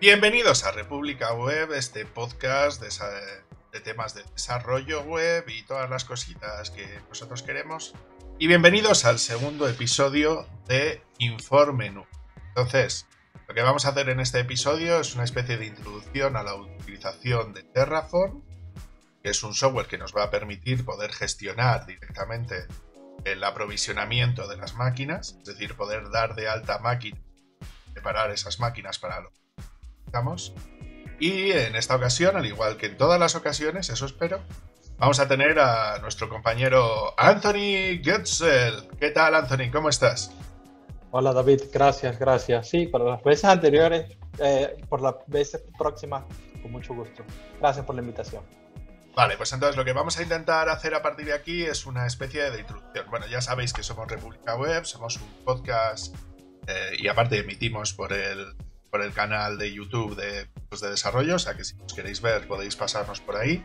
Bienvenidos a República Web, este podcast de, temas de desarrollo web y todas las cositas que nosotros queremos. Y bienvenidos al segundo episodio de Informe Entonces, lo que vamos a hacer en este episodio es una especie de introducción a la utilización de Terraform, que es un software que nos va a permitir poder gestionar directamente el aprovisionamiento de las máquinas, es decir, poder dar de alta máquina, preparar esas máquinas para lo estamos. Y en esta ocasión, al igual que en todas las ocasiones, eso espero, vamos a tener a nuestro compañero Anthony Goetzel. ¿Qué tal, Anthony? ¿Cómo estás? Hola, David. Gracias, gracias. Sí, para las veces anteriores, eh, por las veces próximas, con mucho gusto. Gracias por la invitación. Vale, pues entonces lo que vamos a intentar hacer a partir de aquí es una especie de introducción. Bueno, ya sabéis que somos República Web, somos un podcast eh, y aparte emitimos por el por el canal de YouTube de, pues, de desarrollo, o sea que si os queréis ver podéis pasarnos por ahí.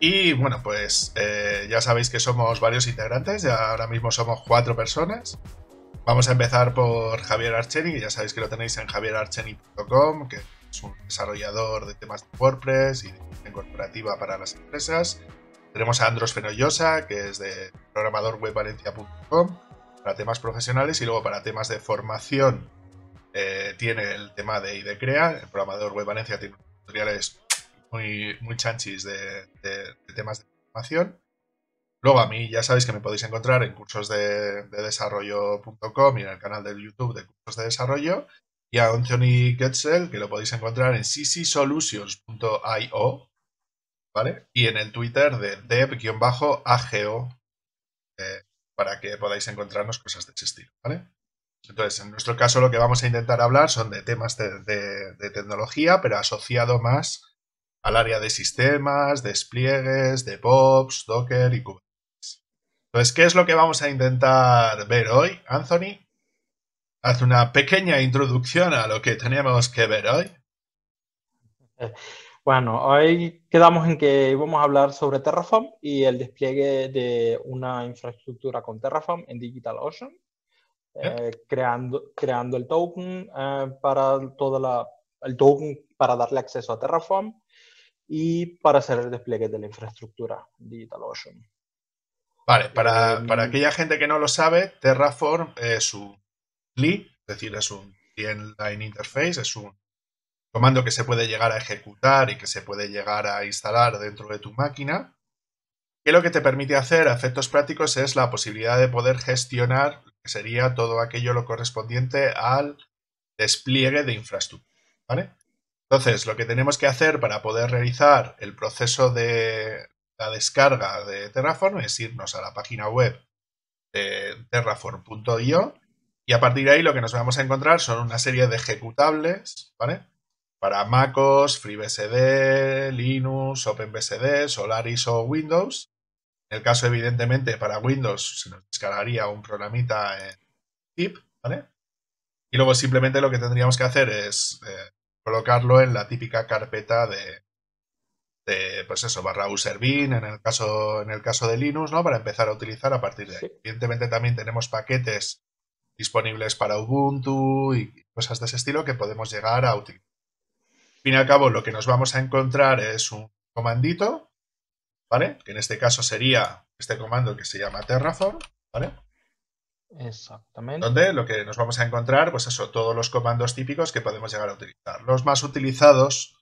Y bueno, pues eh, ya sabéis que somos varios integrantes, ya ahora mismo somos cuatro personas. Vamos a empezar por Javier Archeni, ya sabéis que lo tenéis en javierarcheni.com, que es un desarrollador de temas de WordPress y de corporativa para las empresas. Tenemos a Andros Fenollosa, que es de programadorwebvalencia.com, para temas profesionales y luego para temas de formación eh, tiene el tema de IDCREA, el programador web Valencia tiene tutoriales muy, muy chanchis de, temas de información. Luego a mí ya sabéis que me podéis encontrar en cursos de, desarrollo.com y en el canal de YouTube de cursos de desarrollo. Y a Anthony Ketzel, que lo podéis encontrar en ccsolutions.io, ¿vale? Y en el Twitter de dev-ago, eh, para que podáis encontrarnos cosas de ese estilo, ¿vale? Entonces, en nuestro caso lo que vamos a intentar hablar son de temas de, tecnología, pero asociado más al área de sistemas, despliegues, DevOps, Docker y Kubernetes. Entonces, ¿qué es lo que vamos a intentar ver hoy, Anthony? Haz una pequeña introducción a lo que tenemos que ver hoy. Bueno, hoy quedamos en que íbamos a hablar sobre Terraform y el despliegue de una infraestructura con Terraform en DigitalOcean. Eh, creando, creando el token eh, para toda la, el token para darle acceso a Terraform y para hacer el despliegue de la infraestructura DigitalOcean. Vale, para, aquella gente que no lo sabe, Terraform es un CLI, es decir, es un command line interface, es un comando que se puede llegar a ejecutar y que se puede llegar a instalar dentro de tu máquina, que lo que te permite hacer a efectos prácticos es la posibilidad de poder gestionar que sería todo aquello lo correspondiente al despliegue de infraestructura. Entonces, lo que tenemos que hacer para poder realizar el proceso de la descarga de Terraform es irnos a la página web de terraform.io y a partir de ahí lo que nos vamos a encontrar son una serie de ejecutables, Para MacOS, FreeBSD, Linux, OpenBSD, Solaris o Windows, en el caso, evidentemente, para Windows se nos descargaría un programita en zip, ¿vale? Y luego simplemente lo que tendríamos que hacer es eh, colocarlo en la típica carpeta de, pues eso, barra user bin, en el caso, en el caso de Linux, ¿no? Para empezar a utilizar a partir de ahí. Evidentemente también tenemos paquetes disponibles para Ubuntu y cosas de ese estilo que podemos llegar a utilizar. Al fin y al cabo, lo que nos vamos a encontrar es un comandito que en este caso sería este comando que se llama Terraform, Exactamente. Donde lo que nos vamos a encontrar, pues eso, todos los comandos típicos que podemos llegar a utilizar. Los más utilizados,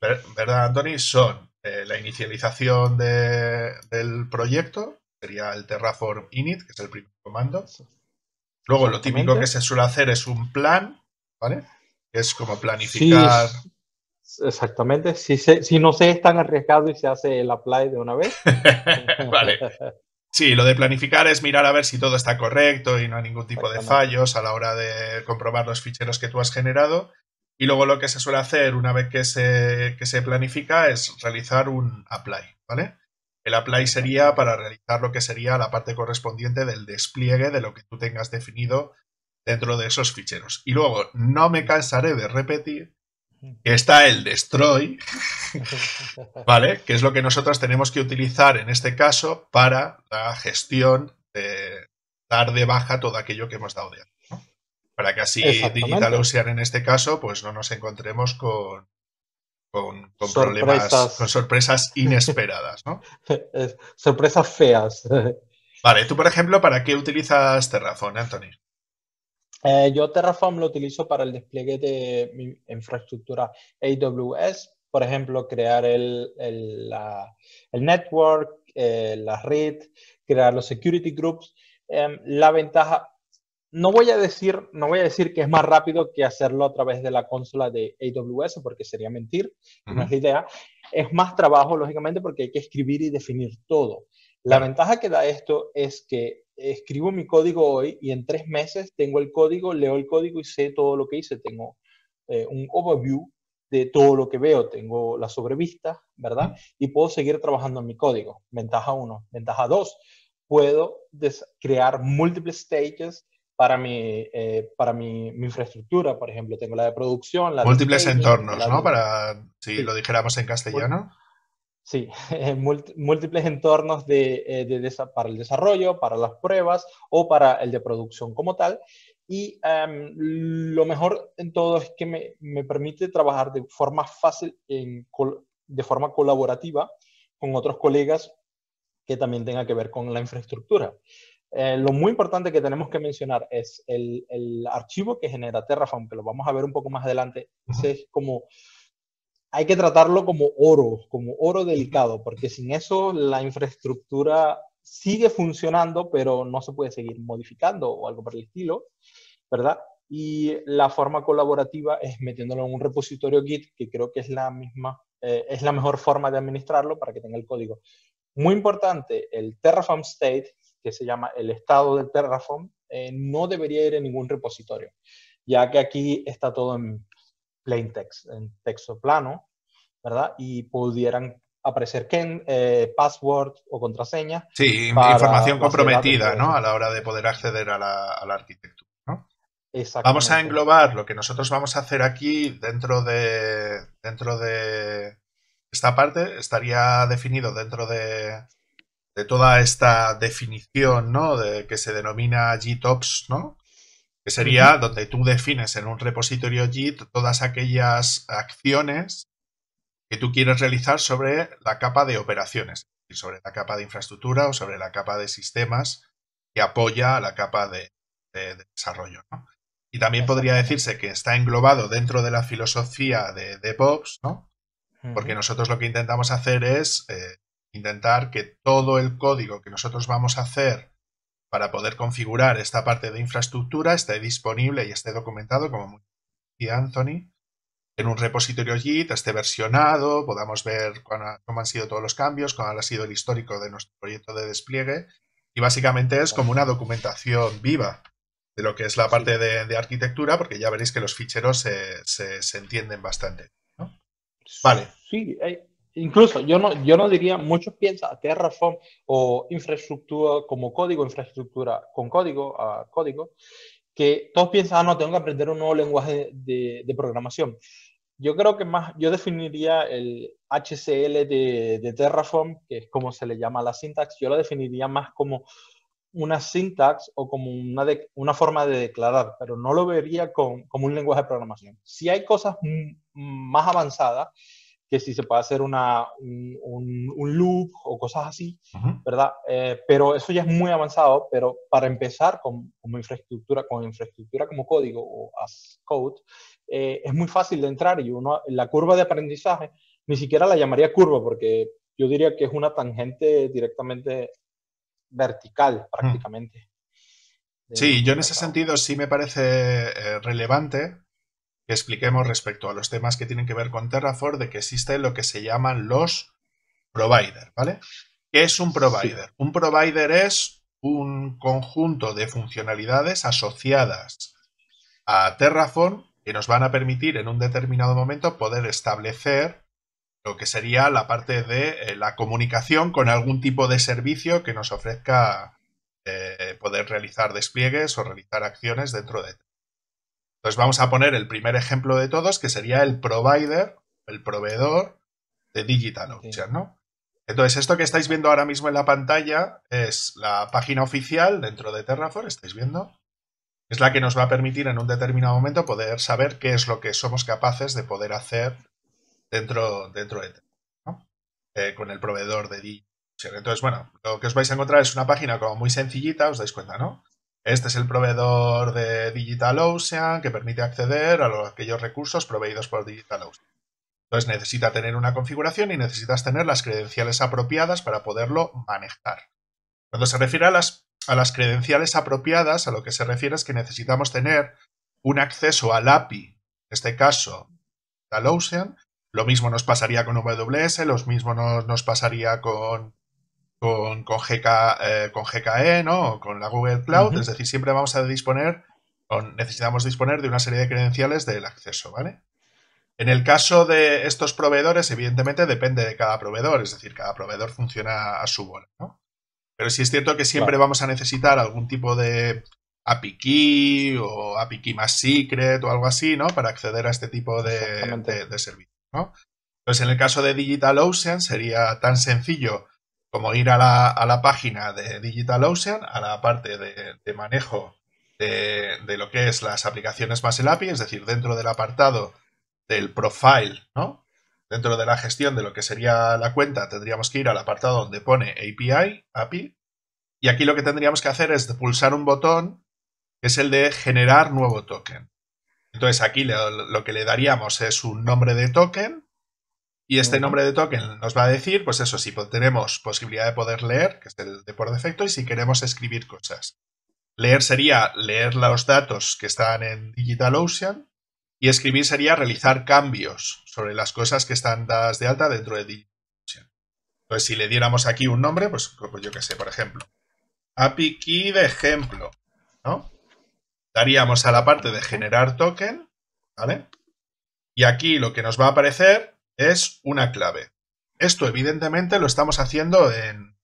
¿verdad, Anthony? Son eh, la inicialización del proyecto, sería el Terraform init, que es el primer comando. Luego, lo típico que se suele hacer es un plan, ¿vale? es como planificar. Exactamente. Si, no se es tan arriesgado y se hace el apply de una vez. vale. Sí, lo de planificar es mirar a ver si todo está correcto y no hay ningún tipo de fallos a la hora de comprobar los ficheros que tú has generado. Y luego lo que se suele hacer una vez que se, que se planifica es realizar un apply, ¿vale? El apply sería para realizar lo que sería la parte correspondiente del despliegue de lo que tú tengas definido dentro de esos ficheros. Y luego, no me cansaré de repetir Está el destroy, ¿vale? Que es lo que nosotros tenemos que utilizar en este caso para la gestión de dar de baja todo aquello que hemos dado de Para que así Digital Ocean en este caso, pues no nos encontremos con, con, problemas, con sorpresas inesperadas, ¿no? sorpresas feas. Vale, tú por ejemplo, ¿para qué utilizas Terraform, Anthony? Eh, yo Terraform lo utilizo para el despliegue de mi infraestructura AWS, por ejemplo, crear el, el, network, eh, la red, crear los security groups. Em, la ventaja, no voy, a decir, no voy a decir que es más rápido que hacerlo a través de la consola de AWS, porque sería mentir, no es la idea. Es más trabajo, lógicamente, porque hay que escribir y definir todo. La ventaja que da esto es que escribo mi código hoy y en tres meses tengo el código, leo el código y sé todo lo que hice. Tengo eh, un overview de todo lo que veo, tengo la sobrevista, ¿verdad? Y puedo seguir trabajando en mi código. Ventaja uno. Ventaja dos. Puedo crear múltiples stages para, mi, eh, para mi, infraestructura, por ejemplo. Tengo la de producción, la Múltiples de entornos, ¿no? Para, si lo dijéramos en castellano. Sí, múltiples entornos de, eh, para el desarrollo, para las pruebas o para el de producción como tal. Y em, lo mejor en todo es que me, permite trabajar de forma fácil, en, de forma colaborativa con otros colegas que también tenga que ver con la infraestructura. Eh, lo muy importante que tenemos que mencionar es el, el, archivo que genera Terraform, que lo vamos a ver un poco más adelante. Ese es como hay que tratarlo como oro, como oro delicado, porque sin eso la infraestructura sigue funcionando, pero no se puede seguir modificando o algo por el estilo, ¿verdad? Y la forma colaborativa es metiéndolo en un repositorio Git, que creo que es la misma, eh, es la mejor forma de administrarlo para que tenga el código. Muy importante, el Terraform State, que se llama el estado de Terraform, eh, no debería ir en ningún repositorio, ya que aquí está todo en plain text, en texto plano, ¿verdad? Y pudieran aparecer que eh, password o contraseña. Sí, información comprometida, ¿no? A la hora de poder acceder a la, arquitectura, ¿no? Vamos a englobar lo que nosotros vamos a hacer aquí dentro de, dentro de esta parte, estaría definido dentro de, de toda esta definición, ¿no? De, que se denomina GTOPS, ¿no? que sería donde tú defines en un repositorio JIT todas aquellas acciones que tú quieres realizar sobre la capa de operaciones, sobre la capa de infraestructura o sobre la capa de sistemas que apoya a la capa de, desarrollo. Y también podría decirse que está englobado dentro de la filosofía de DevOps, ¿no? Porque nosotros lo que intentamos hacer es eh, intentar que todo el código que nosotros vamos a hacer para poder configurar esta parte de infraestructura esté disponible y esté documentado, como decía Anthony, en un repositorio Git esté versionado, podamos ver cómo han sido todos los cambios, cuál ha sido el histórico de nuestro proyecto de despliegue. Y básicamente es como una documentación viva de lo que es la parte de, arquitectura, porque ya veréis que los ficheros se, entienden bastante. Vale. Sí, hay, incluso yo no, yo no diría, muchos piensan Terraform o infraestructura como código, infraestructura con código, ah, código, que todos piensan, ah, no, tengo que aprender un nuevo lenguaje de, programación. Yo creo que más, yo definiría el HCL de, Terraform, que es como se le llama la sintaxis. yo la definiría más como una sintaxis o como una, forma de declarar, pero no lo vería como un lenguaje de programación. Si hay cosas más avanzadas, que si se puede hacer una, un, un, loop o cosas así, ¿verdad? Eh, pero eso ya es muy avanzado, pero para empezar con, con infraestructura, con infraestructura como código o as code, eh, es muy fácil de entrar y uno, la curva de aprendizaje ni siquiera la llamaría curva porque yo diría que es una tangente directamente vertical prácticamente. Sí, yo en ese sentido sí me parece eh, relevante que expliquemos respecto a los temas que tienen que ver con Terraform, de que existe lo que se llaman los provider, ¿vale? ¿Qué es un provider? Un provider es un conjunto de funcionalidades asociadas a Terraform que nos van a permitir en un determinado momento poder establecer lo que sería la parte de eh, la comunicación con algún tipo de servicio que nos ofrezca eh, poder realizar despliegues o realizar acciones dentro de entonces vamos a poner el primer ejemplo de todos, que sería el provider, el proveedor de DigitalOcean, ¿no? Entonces, esto que estáis viendo ahora mismo en la pantalla es la página oficial dentro de Terraform, estáis viendo. Es la que nos va a permitir en un determinado momento poder saber qué es lo que somos capaces de poder hacer dentro, de Terraform, ¿no? Eh, con el proveedor de Digital Entonces, bueno, lo que os vais a encontrar es una página como muy sencillita, os dais cuenta, ¿no? Este es el proveedor de DigitalOcean que permite acceder a los, aquellos recursos proveídos por DigitalOcean. Entonces necesita tener una configuración y necesitas tener las credenciales apropiadas para poderlo manejar. Cuando se refiere a las, credenciales apropiadas, a lo que se refiere es que necesitamos tener un acceso al API, en este caso DigitalOcean. Lo mismo nos pasaría con AWS, lo mismo nos pasaría con, con, con GKE, eh, Con la Google Cloud. Es decir, siempre vamos a disponer, o necesitamos disponer de una serie de credenciales del acceso, ¿vale? En el caso de estos proveedores, evidentemente depende de cada proveedor, es decir, cada proveedor funciona a su bola, Pero sí es cierto que siempre vamos a necesitar algún tipo de API key o API key más secret o algo así, ¿no? Para acceder a este tipo de, servicios, Entonces, pues en el caso de DigitalOcean sería tan sencillo como ir a la, página de Digital a la parte de, manejo de, lo que es las aplicaciones más el API, es decir, dentro del apartado del profile, Dentro de la gestión de lo que sería la cuenta, tendríamos que ir al apartado donde pone API, API, y aquí lo que tendríamos que hacer es pulsar un botón que es el de generar nuevo token. Entonces aquí lo que le daríamos es un nombre de token y este nombre de token nos va a decir, pues eso, si tenemos posibilidad de poder leer, que es el de por defecto, y si queremos escribir cosas. Leer sería leer los datos que están en DigitalOcean y escribir sería realizar cambios sobre las cosas que están dadas de alta dentro de DigitalOcean. Entonces, si le diéramos aquí un nombre, pues, pues yo qué sé, por ejemplo, API Key de ejemplo, ¿no? Daríamos a la parte de generar token, ¿vale? Y aquí lo que nos va a aparecer es una clave. Esto evidentemente lo estamos haciendo en...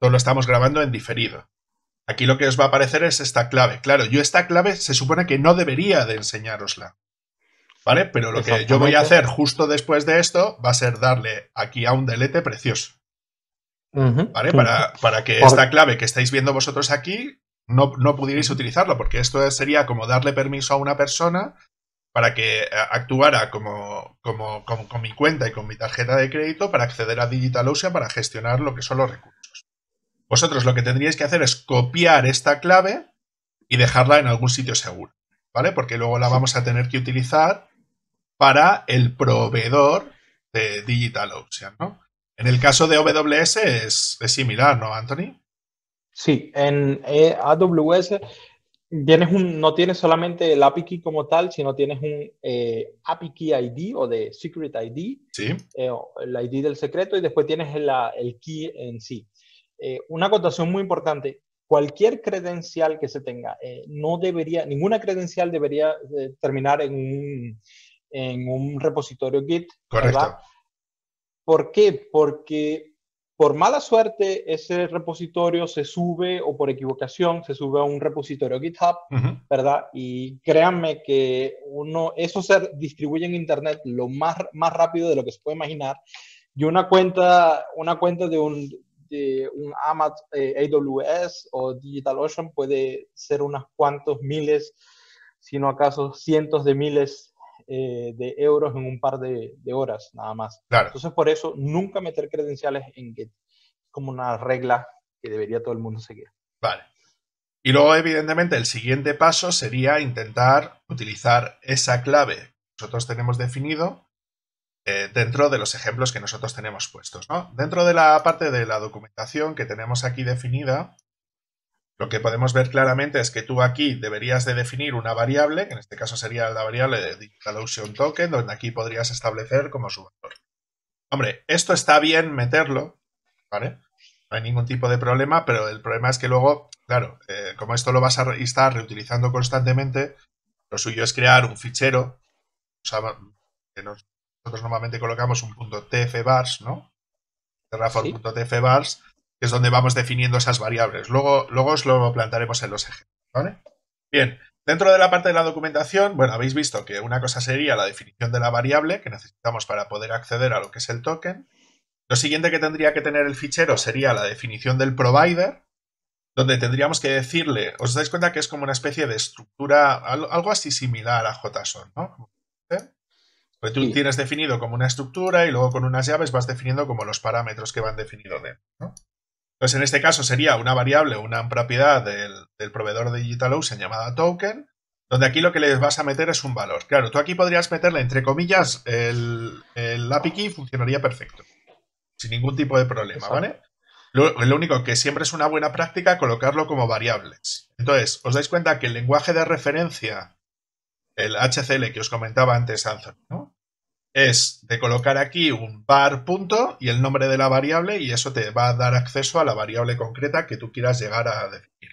todo lo estamos grabando en diferido. Aquí lo que os va a aparecer es esta clave. Claro, yo esta clave se supone que no debería de enseñárosla. ¿Vale? Pero lo que yo voy a hacer justo después de esto va a ser darle aquí a un delete precioso. ¿Vale? Para, que esta clave que estáis viendo vosotros aquí no, pudierais utilizarlo, porque esto sería como darle permiso a una persona para que eh, actuara como, con mi cuenta y con mi tarjeta de crédito para acceder a DigitalOcean para gestionar lo que son los recursos. Vosotros lo que tendríais que hacer es copiar esta clave y dejarla en algún sitio seguro, ¿vale? Porque luego la vamos a tener que utilizar para el proveedor de DigitalOcean, ¿no? En el caso de AWS es, es similar, ¿no, Anthony? Sí, en eh, AWS no tienes solamente el API key como tal, sino tienes un eh, API key ID o de secret ID, ¿Sí? Eh, el ID del secreto y después tienes el, el key en sí. Eh, una acotación muy importante, cualquier credencial que se tenga, no debería, ninguna credencial debería terminar en un, en un repositorio Git. Correcto. ¿Por qué? Porque por mala suerte ese repositorio se sube o por equivocación se sube a un repositorio GitHub, ¿verdad? Y créanme que uno, eso se distribuye en Internet lo más, más rápido de lo que se puede imaginar. Y una cuenta, una cuenta de un, de un AWS eh, o DigitalOcean puede ser unos cuantos miles, sino acaso cientos de miles eh, de euros en un par de, horas, nada más. Entonces, por eso, nunca meter credenciales en que Es como una regla que debería todo el mundo seguir. Vale. Y luego, evidentemente, el siguiente paso sería intentar utilizar esa clave que nosotros tenemos definido eh, dentro de los ejemplos que nosotros tenemos puestos. Dentro de la parte de la documentación que tenemos aquí definida, lo que podemos ver claramente es que tú aquí deberías de definir una variable, que en este caso sería la variable de Ocean Token, donde aquí podrías establecer como su valor. Hombre, esto está bien meterlo, ¿vale? No hay ningún tipo de problema, pero el problema es que luego, claro, eh, como esto lo vas a estar reutilizando constantemente, lo suyo es crear un fichero, que nosotros normalmente colocamos un punto .tfbars, ¿no? Terraform.tfbars, que es donde vamos definiendo esas variables. Luego, luego os lo plantaremos en los ejemplos, ¿vale? Bien, dentro de la parte de la documentación, bueno, habéis visto que una cosa sería la definición de la variable que necesitamos para poder acceder a lo que es el token. Lo siguiente que tendría que tener el fichero sería la definición del provider, donde tendríamos que decirle, os dais cuenta que es como una especie de estructura, algo así similar a JSON, ¿no? Pues tú tienes definido como una estructura y luego con unas llaves vas definiendo como los parámetros que van definidos dentro, ¿no? Entonces, en este caso sería una variable, una propiedad del, proveedor de DigitalOcean llamada token, donde aquí lo que les vas a meter es un valor. Claro, tú aquí podrías meterle, entre comillas, el, API key funcionaría perfecto, sin ningún tipo de problema, ¿vale? Lo, único que siempre es una buena práctica colocarlo como variables. Entonces, os dais cuenta que el lenguaje de referencia, el HCL que os comentaba antes, Anthony, ¿no? es de colocar aquí un bar punto y el nombre de la variable y eso te va a dar acceso a la variable concreta que tú quieras llegar a definir.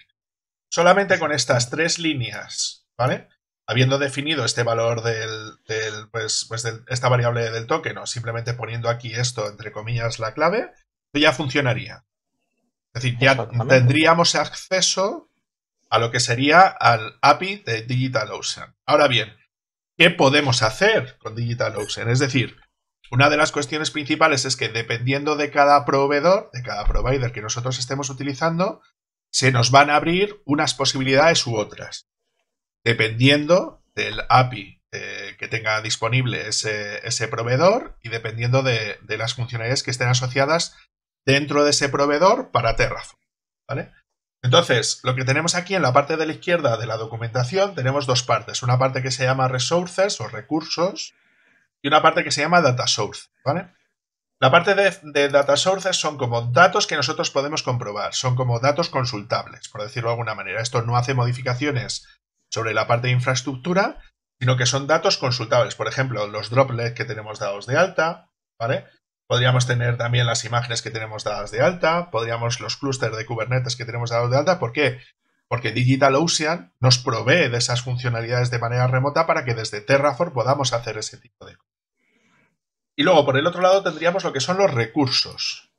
Solamente con estas tres líneas, ¿vale? Habiendo definido este valor del, de pues, pues esta variable del token o simplemente poniendo aquí esto, entre comillas, la clave, ya funcionaría. Es decir, ya tendríamos acceso a lo que sería al API de DigitalOcean. Ahora bien, ¿qué podemos hacer con Digital Es decir, una de las cuestiones principales es que dependiendo de cada proveedor, de cada provider que nosotros estemos utilizando, se nos van a abrir unas posibilidades u otras, dependiendo del API eh, que tenga disponible ese, proveedor y dependiendo de, las funcionalidades que estén asociadas dentro de ese proveedor para Terraform. ¿vale? Entonces, lo que tenemos aquí en la parte de la izquierda de la documentación, tenemos dos partes. Una parte que se llama resources o recursos y una parte que se llama data source, ¿vale? La parte de, data sources son como datos que nosotros podemos comprobar, son como datos consultables, por decirlo de alguna manera. Esto no hace modificaciones sobre la parte de infraestructura, sino que son datos consultables. Por ejemplo, los droplets que tenemos dados de alta, ¿vale? Podríamos tener también las imágenes que tenemos dadas de alta, podríamos los clústeres de Kubernetes que tenemos dados de alta. ¿Por qué? Porque DigitalOcean nos provee de esas funcionalidades de manera remota para que desde Terraform podamos hacer ese tipo de cosas. Y luego, por el otro lado, tendríamos lo que son los recursos.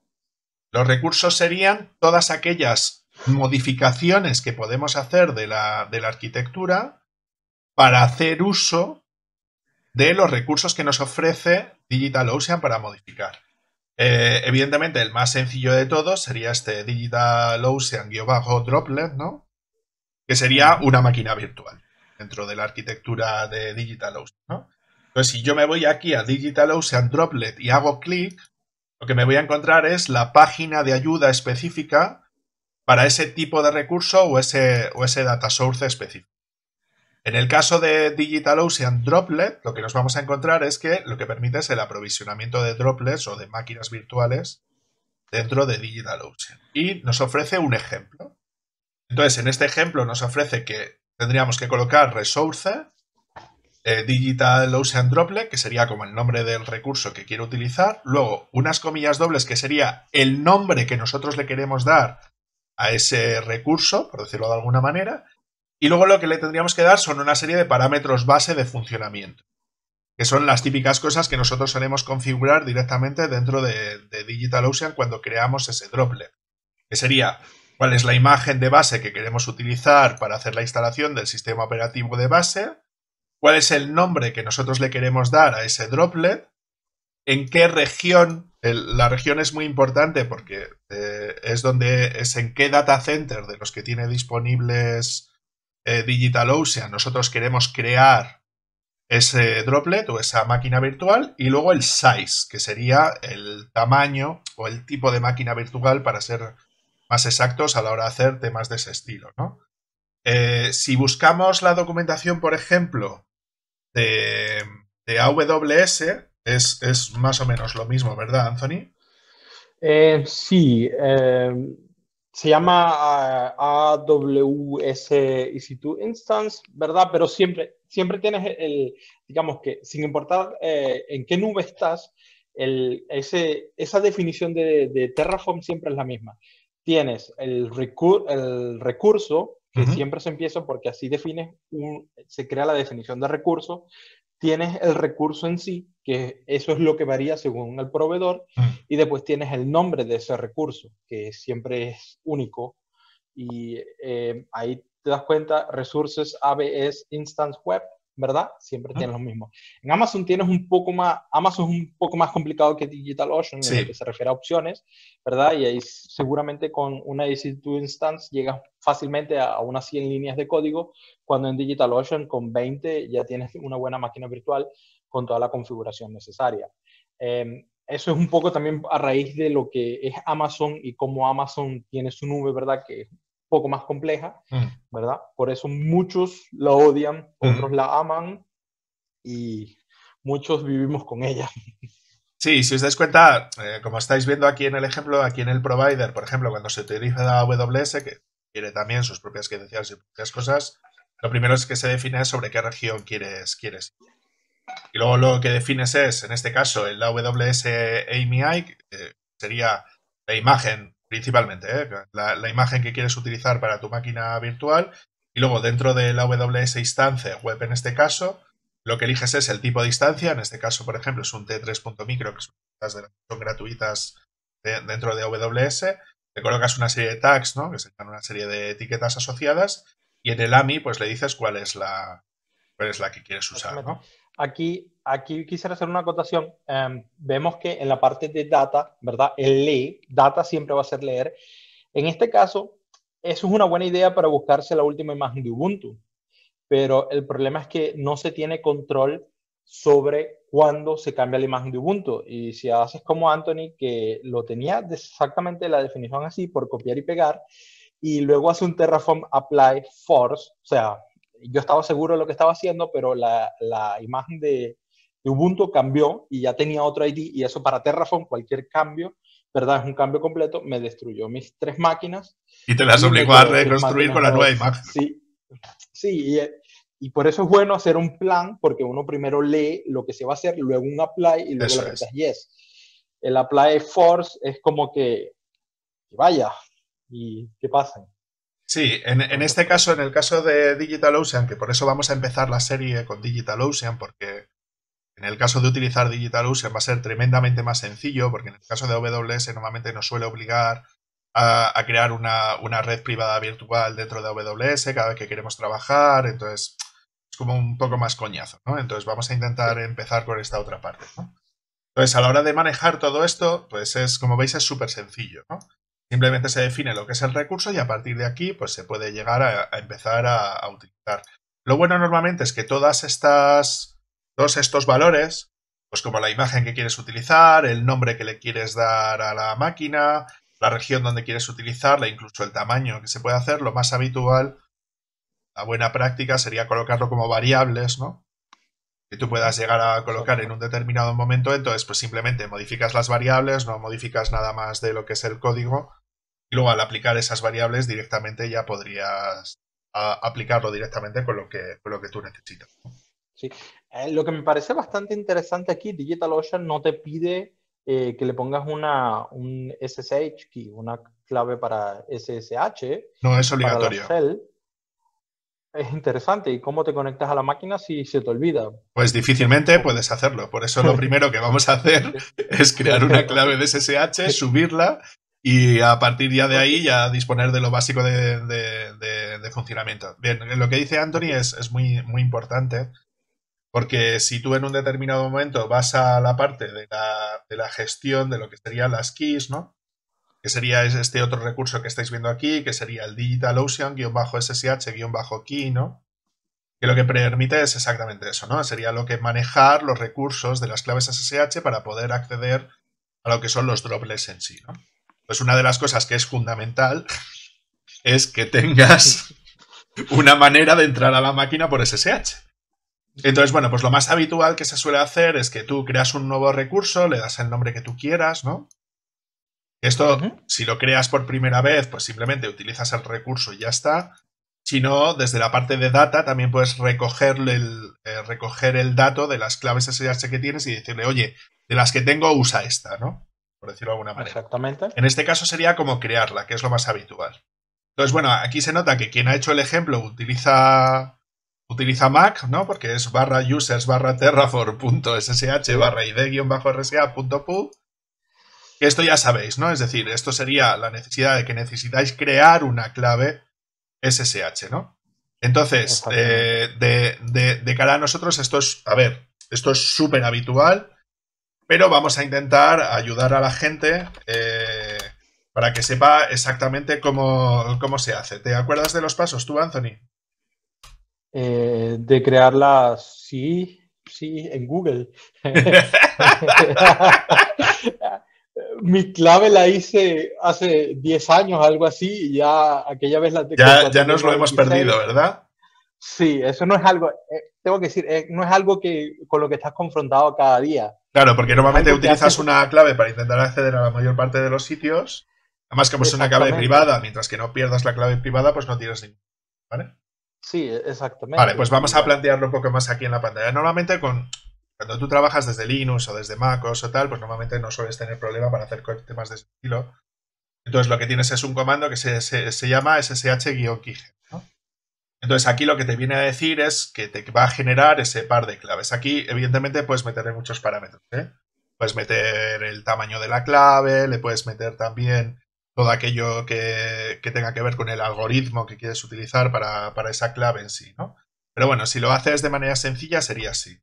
Los recursos serían todas aquellas modificaciones que podemos hacer de la, de la arquitectura para hacer uso de los recursos que nos ofrece DigitalOcean para modificar. Eh, evidentemente, el más sencillo de todos sería este Digital Ocean-Droplet, ¿no? Que sería una máquina virtual dentro de la arquitectura de Digital Ocean, Entonces, si yo me voy aquí a Digital Ocean Droplet y hago clic, lo que me voy a encontrar es la página de ayuda específica para ese tipo de recurso o ese, o ese data source específico. En el caso de Digital Ocean Droplet, lo que nos vamos a encontrar es que lo que permite es el aprovisionamiento de droplets o de máquinas virtuales dentro de Digital Ocean. Y nos ofrece un ejemplo. Entonces, en este ejemplo nos ofrece que tendríamos que colocar resource eh, Digital Ocean Droplet, que sería como el nombre del recurso que quiero utilizar. Luego, unas comillas dobles, que sería el nombre que nosotros le queremos dar a ese recurso, por decirlo de alguna manera y luego lo que le tendríamos que dar son una serie de parámetros base de funcionamiento, que son las típicas cosas que nosotros solemos configurar directamente dentro de, DigitalOcean cuando creamos ese droplet, que sería cuál es la imagen de base que queremos utilizar para hacer la instalación del sistema operativo de base, cuál es el nombre que nosotros le queremos dar a ese droplet, en qué región, la región es muy importante porque eh, es donde es en qué data center de los que tiene disponibles eh, DigitalOcean nosotros queremos crear ese droplet o esa máquina virtual y luego el size, que sería el tamaño o el tipo de máquina virtual para ser más exactos a la hora de hacer temas de ese estilo. ¿no? Eh, si buscamos la documentación, por ejemplo, de, AWS, es, más o menos lo mismo, ¿verdad, Anthony? Eh, sí. Eh, se llama AWS ah, EC2 Instance, ¿verdad? Pero siempre, siempre tienes el, digamos que sin importar eh, en qué nube estás, ese, esa definición de, Terraform siempre es la misma. Tienes el, recur, el recurso, que siempre se empieza porque así defines, un, se crea la definición de recurso, tienes el recurso en sí, que eso es lo que varía según el proveedor, mm. y después tienes el nombre de ese recurso, que siempre es único. Y eh, ahí te das cuenta, Resources ABS Instance Web, ¿verdad? Siempre tiene tienes lo mismo. En Amazon tienes un poco más, Amazon es un poco más complicado que DigitalOcean en lo que se refiere a opciones, ¿verdad? Y ahí seguramente con una EC2 instance llegas fácilmente a unas 100 líneas de código, cuando en DigitalOcean con 20 ya tienes una buena máquina virtual con toda la configuración necesaria. Em, eso es un poco también a raíz de lo que es Amazon y cómo Amazon tiene su nube, ¿verdad? Que poco más compleja, mm. ¿verdad? Por eso muchos la odian, mm. otros la aman y muchos vivimos con ella. Sí, si os dais cuenta, eh, como estáis viendo aquí en el ejemplo, aquí en el provider, por ejemplo, cuando se utiliza la AWS, que quiere también sus propias credenciales y propias cosas, lo primero es que se define sobre qué región quieres, quieres. Y luego lo que defines es, en este caso, el AWS AMI, que sería la imagen principalmente, ¿eh? la, imagen que quieres utilizar para tu máquina virtual y luego dentro de la AWS instancia web en este caso, lo que eliges es el tipo de instancia, en este caso por ejemplo es un T3.micro, que son gratuitas dentro de AWS, le colocas una serie de tags, ¿no? que serían una serie de etiquetas asociadas y en el AMI pues le dices cuál es la, cuál es la que quieres pues usar. ¿no? Aquí aquí quisiera hacer una acotación. Em, vemos que en la parte de data, ¿verdad? El lee, data siempre va a ser leer. En este caso, eso es una buena idea para buscarse la última imagen de Ubuntu, pero el problema es que no se tiene control sobre cuándo se cambia la imagen de Ubuntu. Y si haces como Anthony, que lo tenía exactamente la definición así, por copiar y pegar, y luego hace un Terraform apply force, o sea, yo estaba seguro de lo que estaba haciendo, pero la, la imagen de, Ubuntu cambió y ya tenía otro ID y eso para Terraform, cualquier cambio, ¿verdad? Es un cambio completo, me destruyó mis tres máquinas. Y te las obligó a reconstruir con la nueva imagen. Sí, sí y, por eso es bueno hacer un plan, porque uno primero lee lo que se va a hacer, luego un apply y luego le yes. El apply force es como que, vaya, y que pasen. Sí, en, en, este caso, en el caso de Digital Ocean, que por eso vamos a empezar la serie con Digital Ocean, porque en el caso de utilizar DigitalOcean va a ser tremendamente más sencillo, porque en el caso de AWS normalmente nos suele obligar a, crear una, red privada virtual dentro de AWS cada vez que queremos trabajar, entonces es como un poco más coñazo, Entonces vamos a intentar empezar con esta otra parte, Entonces, a la hora de manejar todo esto, pues es, como veis, es súper sencillo, Simplemente se define lo que es el recurso y a partir de aquí, pues se puede llegar a, empezar a utilizar. Lo bueno normalmente es que todas estas todos estos valores, pues como la imagen que quieres utilizar, el nombre que le quieres dar a la máquina, la región donde quieres utilizarla, incluso el tamaño que se puede hacer, lo más habitual, la buena práctica sería colocarlo como variables, ¿no? que tú puedas llegar a colocar en un determinado momento, entonces pues simplemente modificas las variables, no modificas nada más de lo que es el código y luego al aplicar esas variables directamente ya podrías aplicarlo directamente con lo que, con lo que tú necesitas. ¿sí? Eh, lo que me parece bastante interesante aquí, DigitalOcean no te pide eh, que le pongas una, un SSH key, una clave para SSH. No, es obligatorio. Es interesante. ¿Y cómo te conectas a la máquina si se te olvida? Pues difícilmente puedes hacerlo. Por eso lo primero que vamos a hacer es crear una clave de SSH, subirla y a partir ya de ahí ya disponer de lo básico de, funcionamiento. Bien, lo que dice Anthony es, muy importante porque si tú en un determinado momento vas a la parte de la, gestión de lo que serían las keys, ¿no? Que sería este otro recurso que estáis viendo aquí, que sería el digital DigitalOcean-SSH-Key, ¿no? Que lo que permite es exactamente eso, ¿no? Sería lo que manejar los recursos de las claves SSH para poder acceder a lo que son los droplets en sí, ¿no? Pues una de las cosas que es fundamental es que tengas una manera de entrar a la máquina por SSH. Entonces, bueno, pues lo más habitual que se suele hacer es que tú creas un nuevo recurso, le das el nombre que tú quieras, ¿no? Esto, si lo creas por primera vez, pues simplemente utilizas el recurso y ya está. Si no, desde la parte de data también puedes recoger el, eh, recoger el dato de las claves SSH que tienes y decirle, oye, de las que tengo, usa esta, ¿no? Por decirlo de alguna manera. Exactamente. En este caso sería como crearla, que es lo más habitual. Entonces, bueno, aquí se nota que quien ha hecho el ejemplo utiliza Utiliza Mac, ¿no? Porque es barra users barra terraform.ssh barra id pu. Esto ya sabéis, ¿no? Es decir, esto sería la necesidad de que necesitáis crear una clave SSH, ¿no? Entonces, eh, de, cara a nosotros, esto es, a ver, esto es súper habitual, pero vamos a intentar ayudar a la gente eh, para que sepa exactamente cómo se hace. ¿Te acuerdas de los pasos tú, Anthony? Eh, de crearla, sí, sí, en Google. Mi clave la hice hace 10 años, algo así, y ya aquella vez la... ya, ya nos lo hemos perdido, ¿verdad? Sí, eso no es algo, eh, tengo que decir, eh, no es algo que con lo que estás confrontado cada día. Claro, porque normalmente utilizas una clave para intentar acceder a la mayor parte de los sitios. Además, que es una clave privada, mientras que no pierdas la clave privada, pues no tienes ningún. ¿Vale? Sí, e-, exactamente. Vale, pues vamos a plantearlo un poco más aquí en la pantalla. Normalmente con, cuando tú trabajas desde Linux o desde MacOS o tal, pues normalmente no sueles tener problema para hacer temas de ese estilo. Entonces lo que tienes es un comando que se, llama ssh keygen Entonces aquí lo que te viene a decir es que te va a generar ese par de claves. Aquí evidentemente puedes meterle muchos parámetros. ¿eh? Puedes meter el tamaño de la clave, le puedes meter también todo aquello que, tenga que ver con el algoritmo que quieres utilizar para, esa clave en sí, ¿no? Pero bueno, si lo haces de manera sencilla sería así.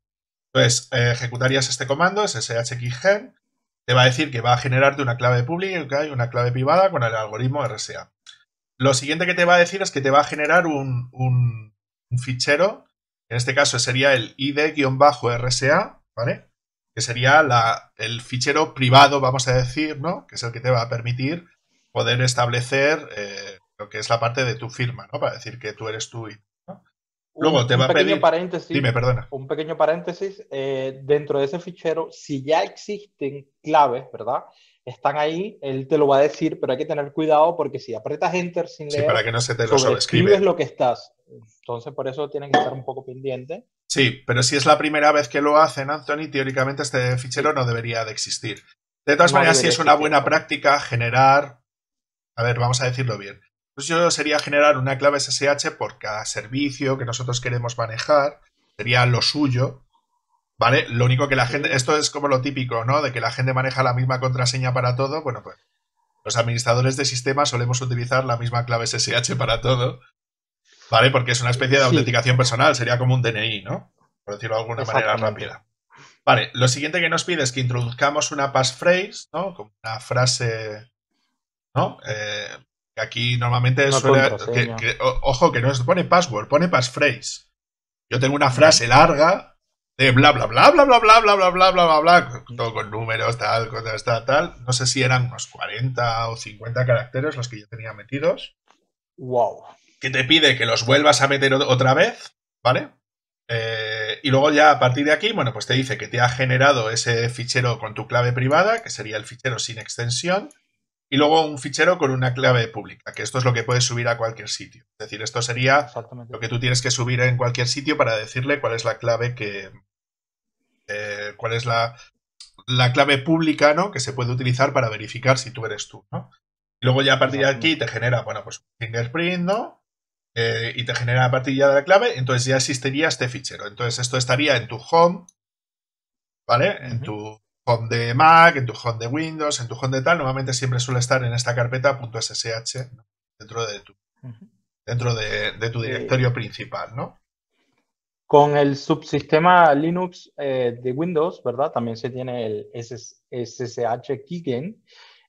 Entonces, eh, ejecutarías este comando, sshxgen, te va a decir que va a generarte una clave pública y una clave privada con el algoritmo RSA. Lo siguiente que te va a decir es que te va a generar un, fichero, en este caso sería el id-rsa, ¿vale? Que sería la, el fichero privado, vamos a decir, ¿no? Que es el que te va a permitir poder establecer eh, lo que es la parte de tu firma, ¿no? Para decir que tú eres tú y Luego un, pequeño Paréntesis, Dime, perdona. Un pequeño paréntesis. Eh, dentro de ese fichero, si ya existen claves, ¿verdad? Están ahí, él te lo va a decir, pero hay que tener cuidado porque si aprietas Enter sin leer, sí, para que no se te lo lo que estás. Entonces, por eso tienen que estar un poco pendiente. Sí, pero si es la primera vez que lo hacen, Anthony, teóricamente este fichero no debería de existir. De todas maneras, si es una buena práctica generar a ver, vamos a decirlo bien. Pues yo sería generar una clave SSH por cada servicio que nosotros queremos manejar, sería lo suyo, ¿vale? Lo único que la gente, esto es como lo típico, ¿no? De que la gente maneja la misma contraseña para todo, bueno, pues los administradores de sistemas solemos utilizar la misma clave SSH para todo, ¿vale? Porque es una especie de autenticación personal, sería como un DNI, ¿no? Por decirlo de alguna manera rápida. Vale, lo siguiente que nos pide es que introduzcamos una passphrase, ¿no? Como una frase ¿no? aquí normalmente ojo, que no es, pone password, pone passphrase. Yo tengo una frase larga de bla bla bla bla bla bla bla bla bla bla bla bla, todo con números, tal, cosas, tal, tal. No sé si eran unos 40 o 50 caracteres los que yo tenía metidos. Wow. Que te pide que los vuelvas a meter otra vez, ¿vale? y luego ya a partir de aquí, bueno, pues te dice que te ha generado ese fichero con tu clave privada, que sería el fichero sin extensión, y luego un fichero con una clave pública, que esto es lo que puedes subir a cualquier sitio. Es decir, esto sería lo que tú tienes que subir en cualquier sitio para decirle cuál es la clave que. Eh, cuál es la, clave pública, ¿no? Que se puede utilizar para verificar si tú eres tú, Y luego ya a partir de aquí te genera, bueno, pues un fingerprint, ¿no? Eh, y te genera a partir ya de la clave, entonces ya existiría este fichero. Entonces esto estaría en tu home, ¿vale? En tu home de Mac, en tu home de Windows, en tu home de tal, normalmente siempre suele estar en esta carpeta .ssh ¿no? dentro de tu, dentro de, tu eh, directorio principal, ¿no? Con el subsistema Linux eh, de Windows, ¿verdad? También se tiene el SSH Keygen.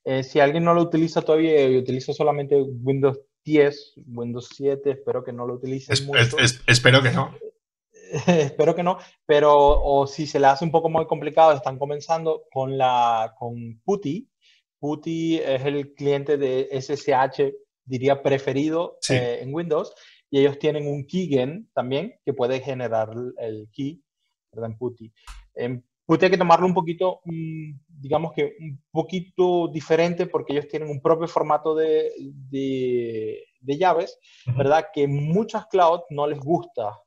Eh, si alguien no lo utiliza todavía y utiliza solamente Windows 10, Windows 7, espero que no lo utilice. espero que no. espero que no, pero o si se le hace un poco muy complicado, están comenzando con, la, con Putty. Putty es el cliente de SSH, diría, preferido eh, en Windows. Y ellos tienen un keygen también que puede generar el key, ¿verdad? En Putty. Putty hay que tomarlo un poquito, mm, digamos que un poquito diferente porque ellos tienen un propio formato de, de, llaves, ¿verdad? Que muchas cloud no les gusta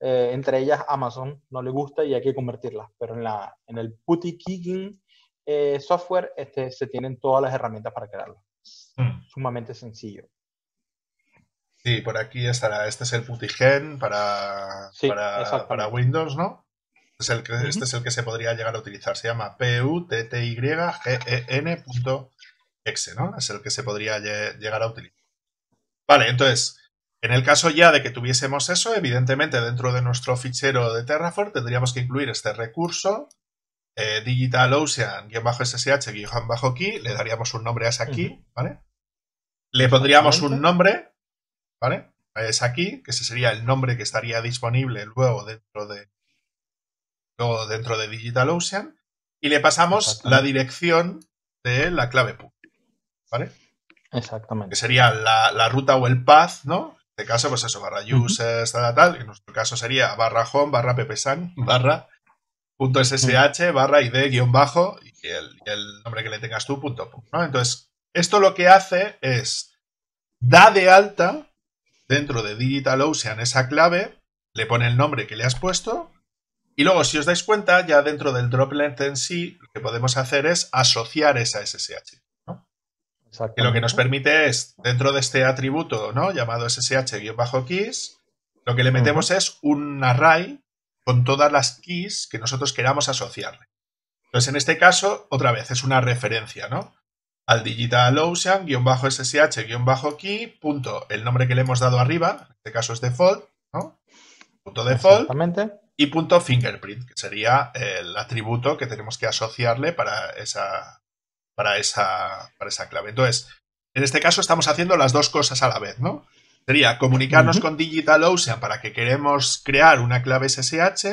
eh, entre ellas Amazon no le gusta y hay que convertirlas, pero en, la, en el Putty Kicking eh, software este, se tienen todas las herramientas para crearlo. Hmm. Sumamente sencillo. Sí, por aquí estará. Este es el putty para, para, Windows, ¿no? Este es, el que, este es el que se podría llegar a utilizar. Se llama e puttygen.exe, ¿no? Es el que se podría llegar a utilizar. Vale, entonces, en el caso ya de que tuviésemos eso, evidentemente dentro de nuestro fichero de Terraform tendríamos que incluir este recurso eh, digitalocean-ssh-key, le daríamos un nombre a esa key, ¿vale? Le pondríamos un nombre, ¿vale? A esa aquí, que ese sería el nombre que estaría disponible luego dentro de luego dentro de DigitalOcean y le pasamos la dirección de la clave pública, ¿vale? Exactamente. Que sería la, la ruta o el path, ¿no? este caso, pues eso, barra users, tal, tal. En nuestro caso sería barra home, barra ppsan, barra punto ssh, barra id, guión bajo, y el, nombre que le tengas tú, punto Entonces, esto lo que hace es da de alta dentro de DigitalOcean esa clave, le pone el nombre que le has puesto, y luego, si os dais cuenta, ya dentro del droplet en sí, lo que podemos hacer es asociar esa SSH. Que lo que nos permite es, dentro de este atributo ¿no? llamado ssh-keys, lo que le metemos es un array con todas las keys que nosotros queramos asociarle. Entonces, en este caso, otra vez, es una referencia, ¿no? Al digitalocean-ssh-key, punto, el nombre que le hemos dado arriba, en este caso es default, Punto default. Y punto fingerprint, que sería el atributo que tenemos que asociarle para esa para esa, esa clave. Entonces, en este caso estamos haciendo las dos cosas a la vez, ¿no? Sería comunicarnos con DigitalOcean para que queremos crear una clave SSH,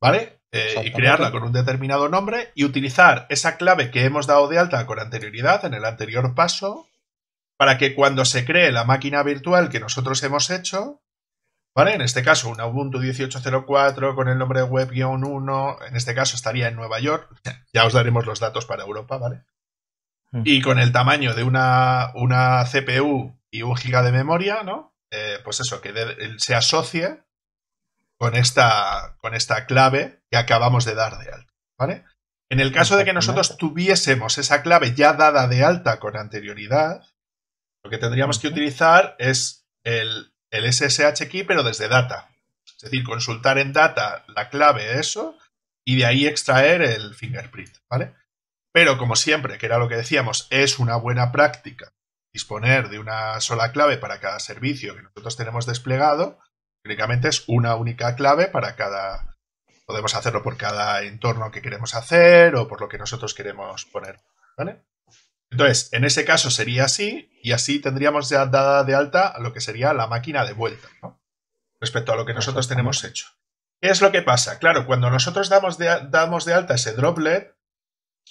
¿vale? Eh, y crearla con un determinado nombre y utilizar esa clave que hemos dado de alta con anterioridad en el anterior paso para que cuando se cree la máquina virtual que nosotros hemos hecho, ¿Vale? En este caso, un Ubuntu 18.04 con el nombre web-1, en este caso estaría en Nueva York, ya os daremos los datos para Europa, ¿vale? Mm. Y con el tamaño de una, una CPU y un giga de memoria, ¿no? Eh, pues eso, que se asocie con esta, con esta clave que acabamos de dar de alta, ¿vale? En el caso de que nosotros tuviésemos esa clave ya dada de alta con anterioridad, lo que tendríamos que utilizar es el el SSH key, pero desde data. Es decir, consultar en data la clave, eso, y de ahí extraer el fingerprint, ¿vale? Pero como siempre, que era lo que decíamos, es una buena práctica disponer de una sola clave para cada servicio que nosotros tenemos desplegado. únicamente es una única clave para cada... Podemos hacerlo por cada entorno que queremos hacer o por lo que nosotros queremos poner, ¿vale? Entonces, en ese caso sería así, y así tendríamos ya dada de alta lo que sería la máquina de vuelta, ¿no? Respecto a lo que nosotros tenemos hecho. ¿Qué es lo que pasa? Claro, cuando nosotros damos de, damos de alta ese droplet,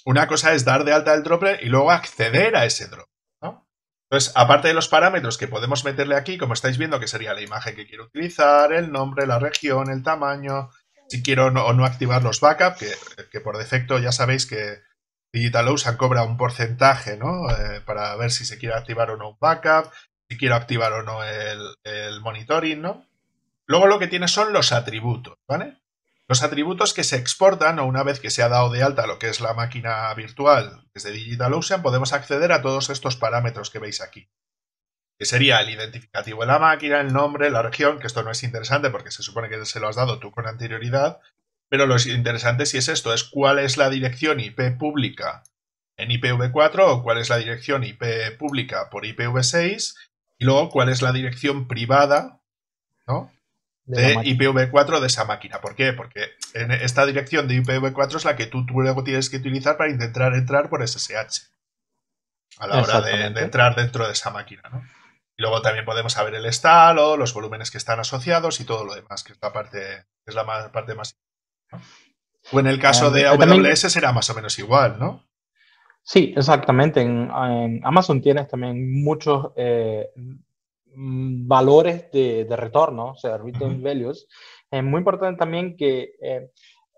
una cosa es dar de alta el droplet y luego acceder a ese droplet. Entonces, aparte de los parámetros que podemos meterle aquí, como estáis viendo, que sería la imagen que quiero utilizar, el nombre, la región, el tamaño, si quiero o no activar los backups, que, por defecto ya sabéis que DigitalOcean cobra un porcentaje ¿no? Eh, para ver si se quiere activar o no un backup, si quiero activar o no el, monitoring, ¿no? Luego lo que tiene son los atributos, ¿vale? Los atributos que se exportan o una vez que se ha dado de alta lo que es la máquina virtual desde DigitalOcean, podemos acceder a todos estos parámetros que veis aquí. Que sería el identificativo de la máquina, el nombre, la región, que esto no es interesante porque se supone que se lo has dado tú con anterioridad, pero lo interesante sí es esto, es cuál es la dirección IP pública en IPv4 o cuál es la dirección IP pública por IPv6 y luego cuál es la dirección privada de, IPv4 de esa máquina. ¿Por qué? Porque en esta dirección de IPv4 es la que tú, luego tienes que utilizar para intentar entrar por SSH a la hora de, entrar dentro de esa máquina. Y luego también podemos saber el o los volúmenes que están asociados y todo lo demás, que es la parte, es la más, parte más o en el caso eh, de eh, AWS será más o menos igual, ¿no? Sí, exactamente. En, Amazon tienes también muchos eh, valores de, retorno, o sea, return values. Es muy importante también que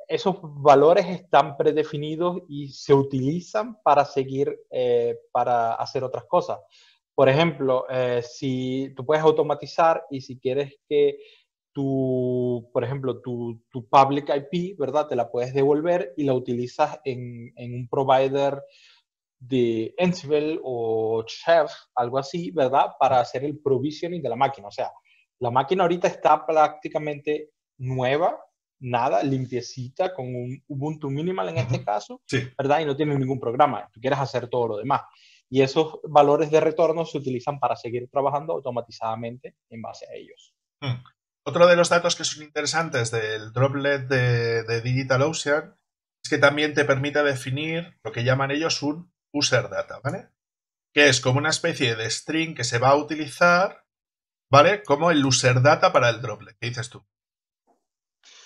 esos valores están predefinidos y se utilizan para seguir, para hacer otras cosas. Por ejemplo, si tú puedes automatizar y si quieres que tu, por ejemplo, tu, public IP, ¿verdad? Te la puedes devolver y la utilizas en, un provider de Ansible o Chef, algo así, ¿verdad? Para hacer el provisioning de la máquina. O sea, la máquina ahorita está prácticamente nueva, nada, limpiecita, con un Ubuntu minimal en este caso, ¿verdad? Y no tiene ningún programa. Tú quieres hacer todo lo demás. Y esos valores de retorno se utilizan para seguir trabajando automatizadamente en base a ellos. Mm. Otro de los datos que son interesantes del droplet de, DigitalOcean es que también te permite definir lo que llaman ellos un user data, ¿vale? Que es como una especie de string que se va a utilizar, ¿vale? Como el user data para el droplet. ¿Qué dices tú?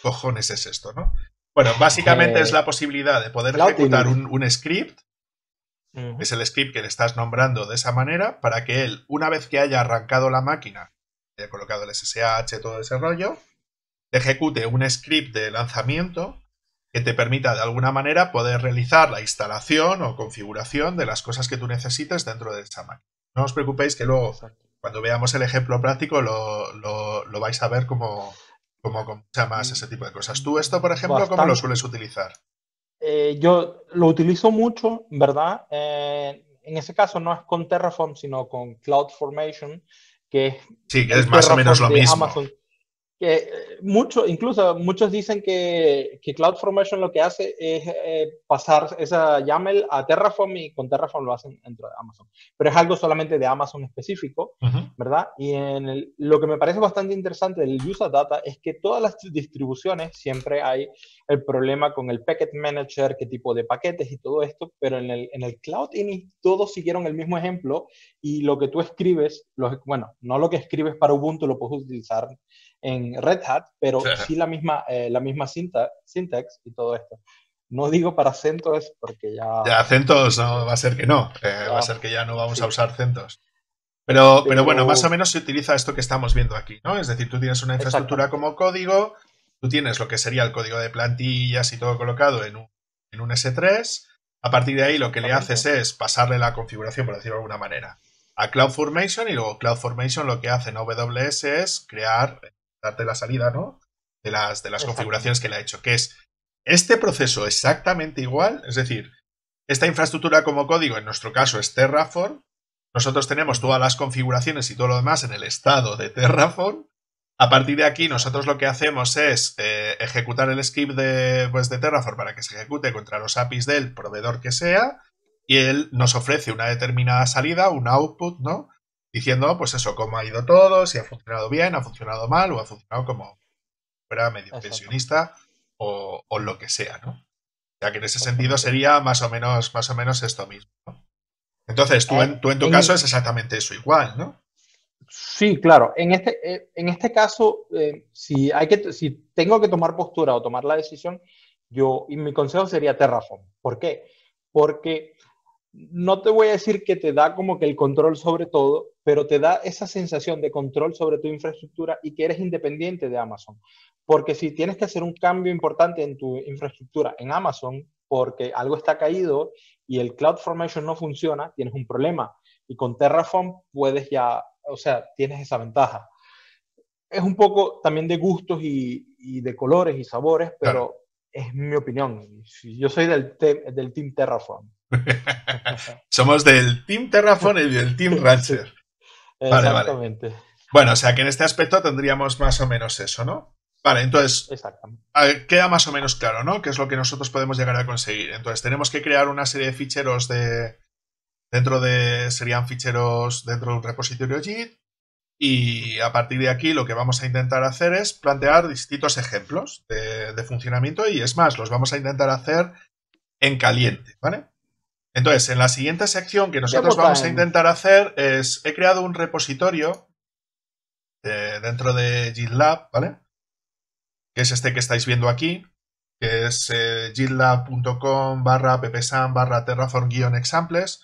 cojones es esto, no? Bueno, eh, básicamente es la posibilidad de poder ejecutar un, script, es el script que le estás nombrando de esa manera, para que él, una vez que haya arrancado la máquina he colocado el SSH, todo ese rollo, ejecute un script de lanzamiento que te permita de alguna manera poder realizar la instalación o configuración de las cosas que tú necesites dentro de esa máquina. No os preocupéis que luego, cuando veamos el ejemplo práctico, lo, vais a ver como, como, como ese tipo de cosas. ¿Tú esto, por ejemplo, cómo lo sueles utilizar? Eh, yo lo utilizo mucho, ¿verdad? Eh, en ese caso no es con Terraform, sino con CloudFormation, sí, que es más o menos lo mismo que eh, mucho, incluso muchos dicen que, que Cloud lo que hace es eh, pasar esa YAML a Terraform y con Terraform lo hacen dentro de Amazon. Pero es algo solamente de Amazon específico, ¿verdad? Y en lo que me parece bastante interesante del User Data es que todas las distribuciones siempre hay el problema con el Packet Manager, qué tipo de paquetes y todo esto, pero en el, en Cloud Init todos siguieron el mismo ejemplo y lo que tú escribes, bueno, no lo que escribes para Ubuntu lo puedes utilizar en Red Hat, pero sí la misma, eh, la misma syntax y todo esto. No digo para CentOS porque ya... De CentOS va a ser que no, eh, va a ser que ya no vamos a usar CentOS. Pero, pero, bueno, más o menos se utiliza esto que estamos viendo aquí, ¿no? Es decir, tú tienes una infraestructura como código, tú tienes lo que sería el código de plantillas y todo colocado en un, en un S3. A partir de ahí lo que le haces es pasarle la configuración, por decirlo de alguna manera, a CloudFormation y luego CloudFormation lo que hace en AWS es crear darte la salida, ¿no? De las, de las configuraciones que le ha hecho, que es este proceso exactamente igual, es decir, esta infraestructura como código, en nuestro caso es Terraform, nosotros tenemos todas las configuraciones y todo lo demás en el estado de Terraform, a partir de aquí, nosotros lo que hacemos es eh, ejecutar el script de, pues, de, Terraform para que se ejecute contra los APIs del proveedor que sea, y él nos ofrece una determinada salida, un output, ¿no? diciendo, pues eso, cómo ha ido todo, si ha funcionado bien, ha funcionado mal o ha funcionado como fuera medio pensionista o, lo que sea, ¿no? O sea, que en ese sentido sería más o menos, más o menos esto mismo. Entonces, eh, tú, en, tu caso es exactamente eso igual, ¿no? Sí, claro. En este, eh, en este caso, eh, si, hay que, si tengo que tomar postura o tomar la decisión, yo, y mi consejo sería Terraform. ¿Por qué? Porque no te voy a decir que te da como que el control sobre todo, pero te da esa sensación de control sobre tu infraestructura y que eres independiente de Amazon. Porque si tienes que hacer un cambio importante en tu infraestructura en Amazon, porque algo está caído y el Cloud Formation no funciona, tienes un problema. Y con Terraform puedes ya, o sea, tienes esa ventaja. Es un poco también de gustos y, de colores y sabores, pero es mi opinión. Yo soy del, del Team Terraform. Somos del Team Terraform y del Team Rancher. Exactamente. Bueno, o sea que en este aspecto tendríamos más o menos eso, ¿no? Vale, entonces queda más o menos claro, ¿no? Que es lo que nosotros podemos llegar a conseguir? Entonces tenemos que crear una serie de ficheros de dentro de serían ficheros dentro de repositorio JIT y a partir de aquí lo que vamos a intentar hacer es plantear distintos ejemplos de funcionamiento y es más, los vamos a intentar hacer en caliente, ¿vale? Entonces, en la siguiente sección que nosotros vamos a intentar hacer es, he creado un repositorio eh, dentro de GitLab, ¿vale? Que es este que estáis viendo aquí, que es eh, gitlab.com barra ppsam barra terraform-examples,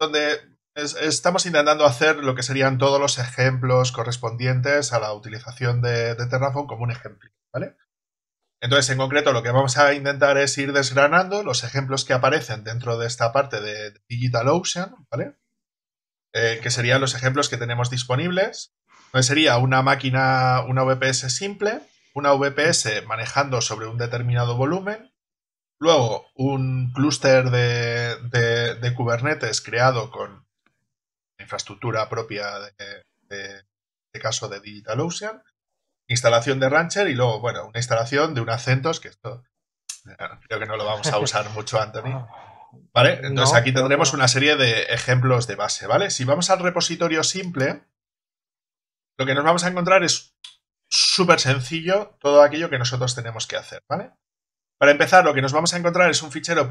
donde estamos intentando hacer lo que serían todos los ejemplos correspondientes a la utilización de, de Terraform como un ejemplo, ¿vale? Entonces, en concreto, lo que vamos a intentar es ir desgranando los ejemplos que aparecen dentro de esta parte de DigitalOcean, ¿vale? Eh, que serían los ejemplos que tenemos disponibles. Entonces, sería una máquina, una VPS simple, una VPS manejando sobre un determinado volumen, luego un clúster de, Kubernetes creado con infraestructura propia de, de, de este caso de DigitalOcean, instalación de Rancher y luego, bueno, una instalación de un Acentos, que esto eh, creo que no lo vamos a usar mucho, Anthony. Ah. ¿Vale? Entonces aquí tendremos una serie de ejemplos de base, ¿vale? Si vamos al repositorio simple, lo que nos vamos a encontrar es súper sencillo todo aquello que nosotros tenemos que hacer, ¿vale? Para empezar, lo que nos vamos a encontrar es un fichero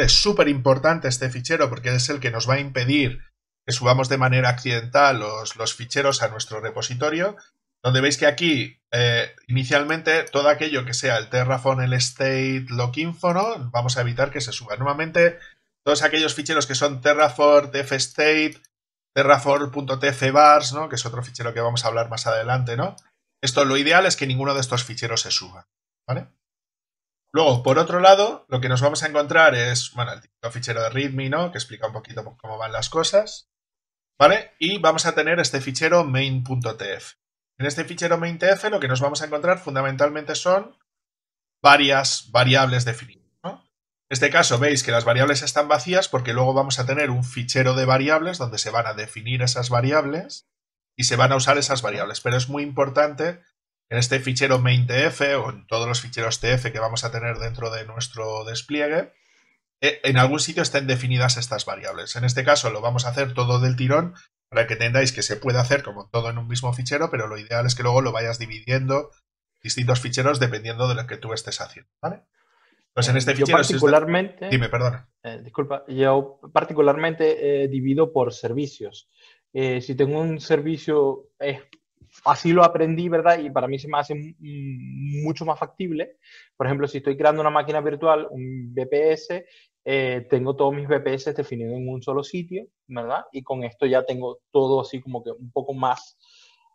es súper importante este fichero porque es el que nos va a impedir que subamos de manera accidental los, los ficheros a nuestro repositorio donde veis que aquí eh, inicialmente todo aquello que sea el Terraform, el state, lo ¿no? vamos a evitar que se suba. Nuevamente, todos aquellos ficheros que son Terraform, tfstate, terraform.tfbars, ¿no? que es otro fichero que vamos a hablar más adelante, ¿no? Esto lo ideal es que ninguno de estos ficheros se suba, Luego, por otro lado, lo que nos vamos a encontrar es, bueno, el fichero de readme, ¿no? Que explica un poquito cómo van las cosas, ¿vale? Y vamos a tener este fichero main.tf. En este fichero maintf lo que nos vamos a encontrar fundamentalmente son varias variables definidas. En este caso veis que las variables están vacías porque luego vamos a tener un fichero de variables donde se van a definir esas variables y se van a usar esas variables. Pero es muy importante en este fichero maintf o en todos los ficheros tf que vamos a tener dentro de nuestro despliegue, eh, en algún sitio estén definidas estas variables. En este caso lo vamos a hacer todo del tirón para que entendáis que se puede hacer como todo en un mismo fichero, pero lo ideal es que luego lo vayas dividiendo distintos ficheros dependiendo de lo que tú estés haciendo, ¿vale? Pues en eh, este yo particularmente... perdona. Eh, disculpa, yo particularmente eh, divido por servicios. si tengo un servicio, así lo aprendí, ¿verdad? Y para mí se me hace mucho más factible. Por ejemplo, si estoy creando una máquina virtual, un BPS, eh, tengo todos mis BPS definidos en un solo sitio, ¿verdad? Y con esto ya tengo todo así como que un poco más,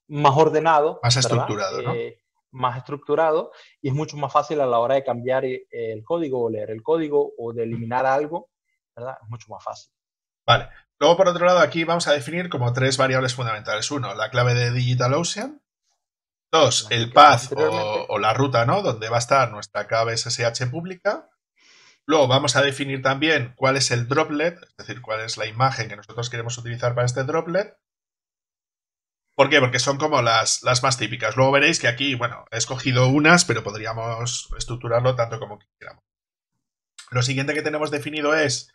más ordenado. Más estructurado, ¿no? Eh, más estructurado y es mucho más fácil a la hora de cambiar eh, el código o leer el código o de eliminar algo, ¿verdad? Es mucho más fácil. Vale. Luego, por otro lado, aquí vamos a definir como tres variables fundamentales. Uno, la clave de DigitalOcean. Dos, el path o, o, la ruta, ¿no? Donde va a estar nuestra clave SSH pública. Luego vamos a definir también cuál es el droplet, es decir, cuál es la imagen que nosotros queremos utilizar para este droplet. ¿Por qué? Porque son como las, más típicas. Luego veréis que aquí, bueno, he escogido unas, pero podríamos estructurarlo tanto como quisiéramos. Lo siguiente que tenemos definido es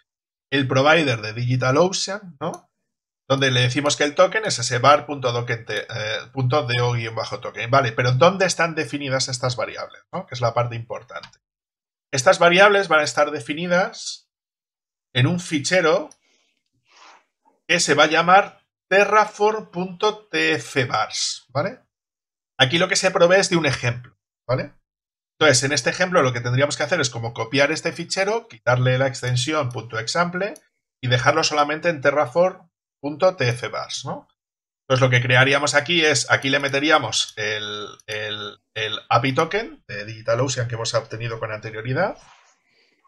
el provider de DigitalOcean, ¿no? Donde le decimos que el token es ese bar.do-token. Eh, vale, pero ¿dónde están definidas estas variables? ¿no? Que es la parte importante. Estas variables van a estar definidas en un fichero que se va a llamar terraform.tfbars, ¿vale? Aquí lo que se provee es de un ejemplo, ¿vale? Entonces, en este ejemplo lo que tendríamos que hacer es como copiar este fichero, quitarle la extensión .example y dejarlo solamente en terraform.tfbars, ¿no? Entonces lo que crearíamos aquí es, aquí le meteríamos el, el el API token de DigitalOcean que hemos obtenido con anterioridad.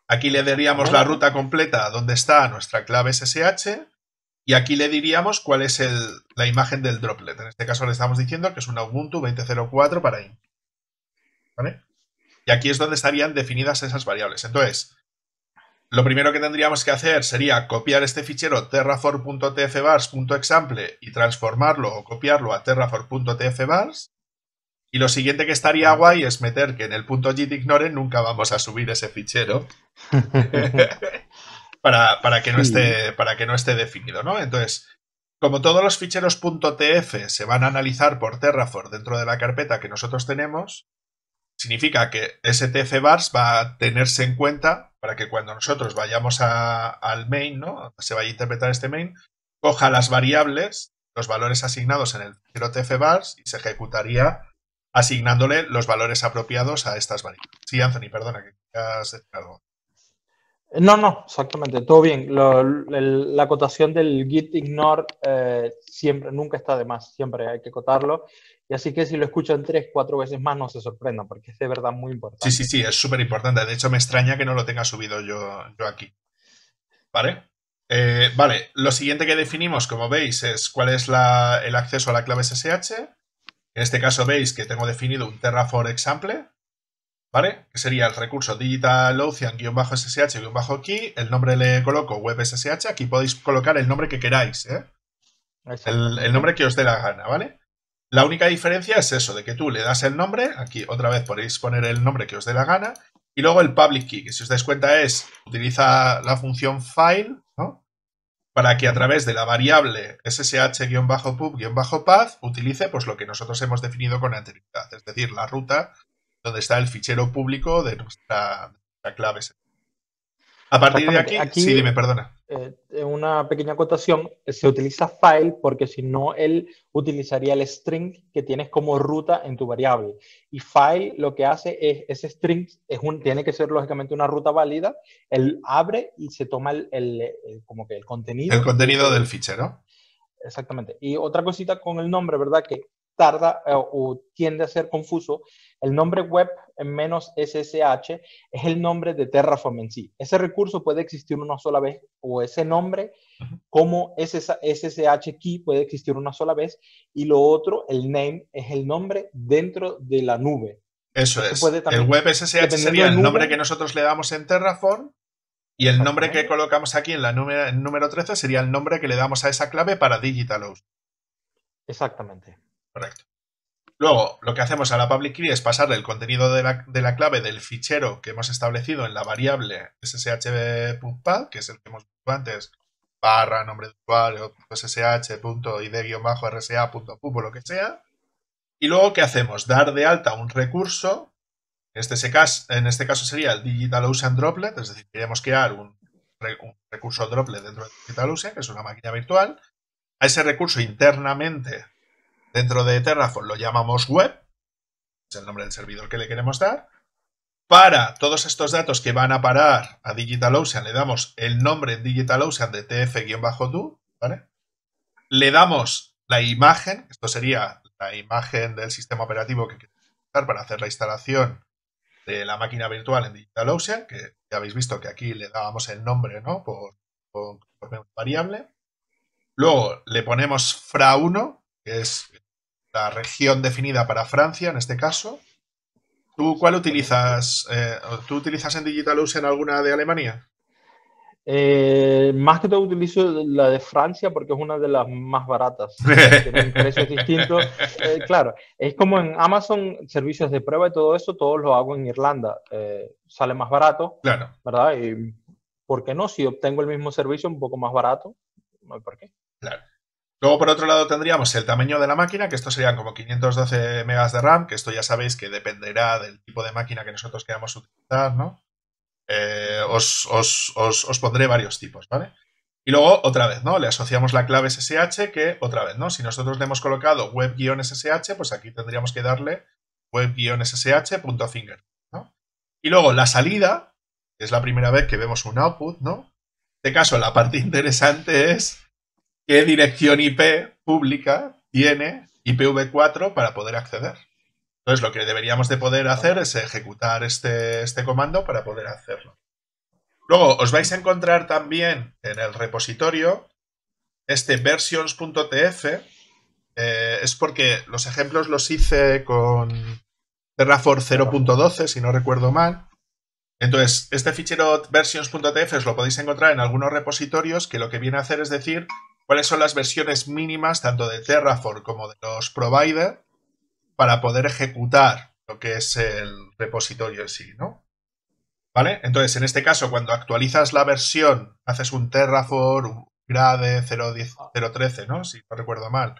Aquí le daríamos la ruta completa donde está nuestra clave SSH y aquí le diríamos cuál es la imagen del droplet. En este caso le estamos diciendo que es una Ubuntu 20.04 para INT. ¿Vale? Y aquí es donde estarían definidas esas variables. Entonces, lo primero que tendríamos que hacer sería copiar este fichero terrafor.tfvars.example y transformarlo o copiarlo a terrafor.tfvars y lo siguiente que estaría guay es meter que en el punto git ignore nunca vamos a subir ese fichero para, que no esté, para que no esté definido, ¿no? Entonces, como todos los ficheros .tf se van a analizar por Terraform dentro de la carpeta que nosotros tenemos, significa que ese tfvars va a tenerse en cuenta para que cuando nosotros vayamos al main, ¿no? Se vaya a interpretar este main, coja las variables, los valores asignados en el fichero tf y se ejecutaría asignándole los valores apropiados a estas variables. Sí, Anthony, perdona, que has decir algo. No, no, exactamente, todo bien. la cotación del git ignore eh, siempre, nunca está de más, siempre hay que cotarlo. Y así que si lo escuchan tres, cuatro veces más, no se sorprendan, porque es de verdad muy importante. Sí, sí, sí, es súper importante. De hecho, me extraña que no lo tenga subido yo, aquí. ¿Vale? Eh, vale, lo siguiente que definimos, como veis, es cuál es el acceso a la clave SSH en este caso veis que tengo definido un Terraform example, ¿vale? Que sería el recurso digitalocean-ssh-key, el nombre le coloco webssh, aquí podéis colocar el nombre que queráis, ¿eh? el, el, nombre que os dé la gana, ¿vale? La única diferencia es eso, de que tú le das el nombre, aquí otra vez podéis poner el nombre que os dé la gana, y luego el public key, que si os dais cuenta es, utiliza la función file, para que a través de la variable ssh-pub-path utilice pues, lo que nosotros hemos definido con anterioridad, es decir, la ruta donde está el fichero público de nuestra, clave. A partir de aquí, sí, dime, perdona. Eh, una pequeña acotación, se utiliza file porque si no, él utilizaría el string que tienes como ruta en tu variable. Y file lo que hace es, ese string es un, tiene que ser lógicamente una ruta válida, él abre y se toma el, como que el contenido. El contenido del fichero. Exactamente. Y otra cosita con el nombre, ¿verdad? Que tarda eh, o tiende a ser confuso. El nombre web menos SSH es el nombre de Terraform en sí. Ese recurso puede existir una sola vez o ese nombre como SSH key puede existir una sola vez y lo otro, el name, es el nombre dentro de la nube. Eso es. el web SSH sería el nombre que nosotros le damos en Terraform y el nombre que colocamos aquí en la número, número 13 sería el nombre que le damos a esa clave para DigitalOcean. Exactamente. Correcto. Luego, lo que hacemos a la public key es pasarle el contenido de la, clave del fichero que hemos establecido en la variable ssh.pub, que es el que hemos visto antes, barra, nombre de usuario, ssh.id-rsa.pub o lo que sea. Y luego, ¿qué hacemos? Dar de alta un recurso, en este, este caso, sería el DigitalOcean Droplet, es decir, queremos crear un, recurso Droplet dentro de DigitalOcean, que es una máquina virtual. A ese recurso internamente Dentro de Terraform lo llamamos web, es el nombre del servidor que le queremos dar. Para todos estos datos que van a parar a DigitalOcean, le damos el nombre en DigitalOcean de tf-do, ¿vale? Le damos la imagen, esto sería la imagen del sistema operativo que queremos usar para hacer la instalación de la máquina virtual en DigitalOcean, que ya habéis visto que aquí le dábamos el nombre, ¿no? Por, por variable. Luego le ponemos fra1, que es la región definida para Francia, en este caso. ¿Tú cuál utilizas? Eh, ¿Tú utilizas en DigitalOcean alguna de Alemania? Eh, más que todo utilizo la de Francia porque es una de las más baratas. Tienen precios distintos. Eh, claro, es como en Amazon, servicios de prueba y todo eso, todo lo hago en Irlanda. sale más barato, claro. ¿verdad? Y, ¿Por qué no? Si obtengo el mismo servicio un poco más barato, no hay por qué. Claro. Luego, por otro lado, tendríamos el tamaño de la máquina, que esto serían como 512 megas de RAM, que esto ya sabéis que dependerá del tipo de máquina que nosotros queramos utilizar, ¿no? Eh, os, pondré varios tipos, ¿vale? Y luego, otra vez, ¿no? Le asociamos la clave SSH, que otra vez, ¿no? Si nosotros le hemos colocado web-ssh, pues aquí tendríamos que darle web-ssh.finger, ¿no? Y luego la salida, que es la primera vez que vemos un output, ¿no? En este caso, la parte interesante es qué dirección IP pública tiene IPv4 para poder acceder. Entonces lo que deberíamos de poder hacer es ejecutar este, este comando para poder hacerlo. Luego os vais a encontrar también en el repositorio este versions.tf. Eh, es porque los ejemplos los hice con Terraform 0.12, si no recuerdo mal. Entonces, este fichero versions.tf os lo podéis encontrar en algunos repositorios que lo que viene a hacer es decir cuáles son las versiones mínimas tanto de Terraform como de los provider para poder ejecutar lo que es el repositorio en sí, ¿no? ¿Vale? Entonces, en este caso, cuando actualizas la versión, haces un Terraform, un grade 0.13, ¿no? Si no recuerdo mal.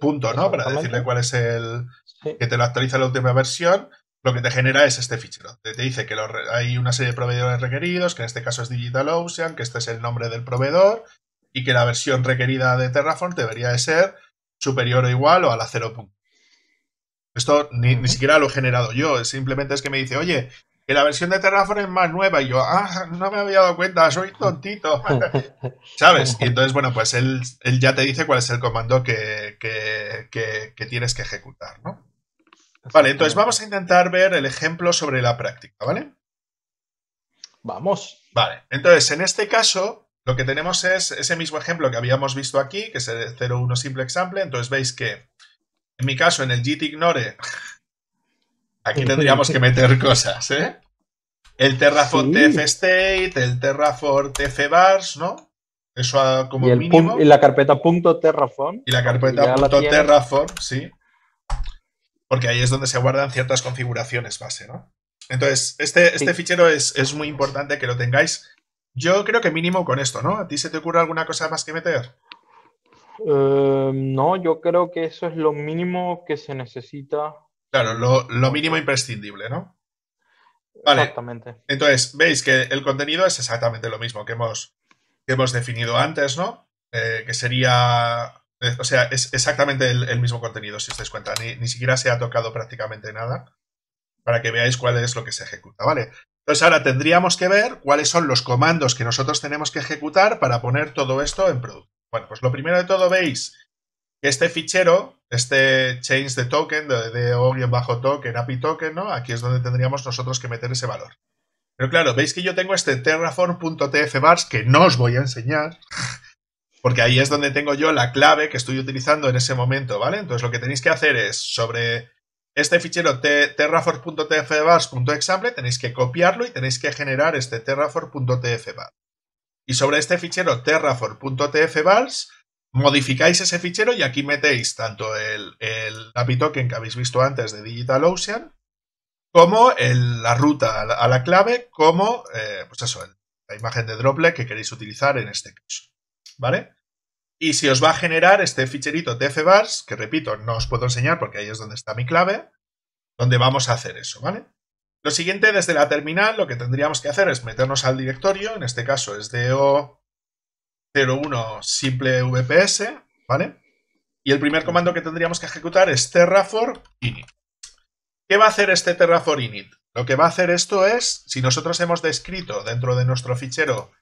Punto, ¿no? Para decirle cuál es el que te lo actualiza la última versión, lo que te genera es este fichero. Te, dice que hay una serie de proveedores requeridos, que en este caso es DigitalOcean, que este es el nombre del proveedor, y que la versión requerida de Terraform debería de ser superior o igual o a la 0. Esto ni, siquiera lo he generado yo, simplemente es que me dice, oye, que la versión de Terraform es más nueva y yo, ah, no me había dado cuenta, soy tontito, ¿sabes? Y entonces, bueno, pues él, ya te dice cuál es el comando que, que tienes que ejecutar, ¿no? Vale, entonces vamos a intentar ver el ejemplo sobre la práctica, ¿vale? Vamos. Vale, entonces en este caso lo que tenemos es ese mismo ejemplo que habíamos visto aquí, que es el 0.1 simple example. Entonces veis que, en mi caso, en el git ignore, aquí tendríamos que meter cosas, ¿eh? El Terraform el Terraform ¿no? Eso como y mínimo. Y la carpeta .terraform. Y la carpeta .terraform, sí. Porque ahí es donde se guardan ciertas configuraciones base, ¿no? Entonces, este, este fichero es muy importante que lo tengáis yo creo que mínimo con esto, ¿no? ¿A ti se te ocurre alguna cosa más que meter? Em, no, yo creo que eso es lo mínimo que se necesita. Claro, lo, mínimo imprescindible, ¿no? Vale. Exactamente. Entonces, veis que el contenido es exactamente lo mismo que hemos, hemos definido antes, ¿no? Eh, que sería. Eh, o sea, es exactamente el, mismo contenido, si os dais cuenta. Ni, ni siquiera se ha tocado prácticamente nada para que veáis cuál es lo que se ejecuta, ¿vale? Entonces ahora tendríamos que ver cuáles son los comandos que nosotros tenemos que ejecutar para poner todo esto en producto. Bueno, pues lo primero de todo veis que este fichero, este change de token, de, de bajo token API token, ¿no? Aquí es donde tendríamos nosotros que meter ese valor. Pero claro, veis que yo tengo este terraform.tfbars que no os voy a enseñar, porque ahí es donde tengo yo la clave que estoy utilizando en ese momento, ¿vale? Entonces lo que tenéis que hacer es sobre este fichero terraform.tfvars.example tenéis que copiarlo y tenéis que generar este terraform.tfvars Y sobre este fichero terraform.tfvars modificáis ese fichero y aquí metéis tanto el, el API token que habéis visto antes de DigitalOcean como la ruta a la, clave, como eh, pues la imagen de droplet que queréis utilizar en este caso. ¿Vale? Y si os va a generar este ficherito tfvars, que repito, no os puedo enseñar porque ahí es donde está mi clave, donde vamos a hacer eso, ¿vale? Lo siguiente, desde la terminal, lo que tendríamos que hacer es meternos al directorio, en este caso es do01 simple vps, ¿vale? Y el primer comando que tendríamos que ejecutar es terraform init. ¿Qué va a hacer este terraform init? Lo que va a hacer esto es, si nosotros hemos descrito dentro de nuestro fichero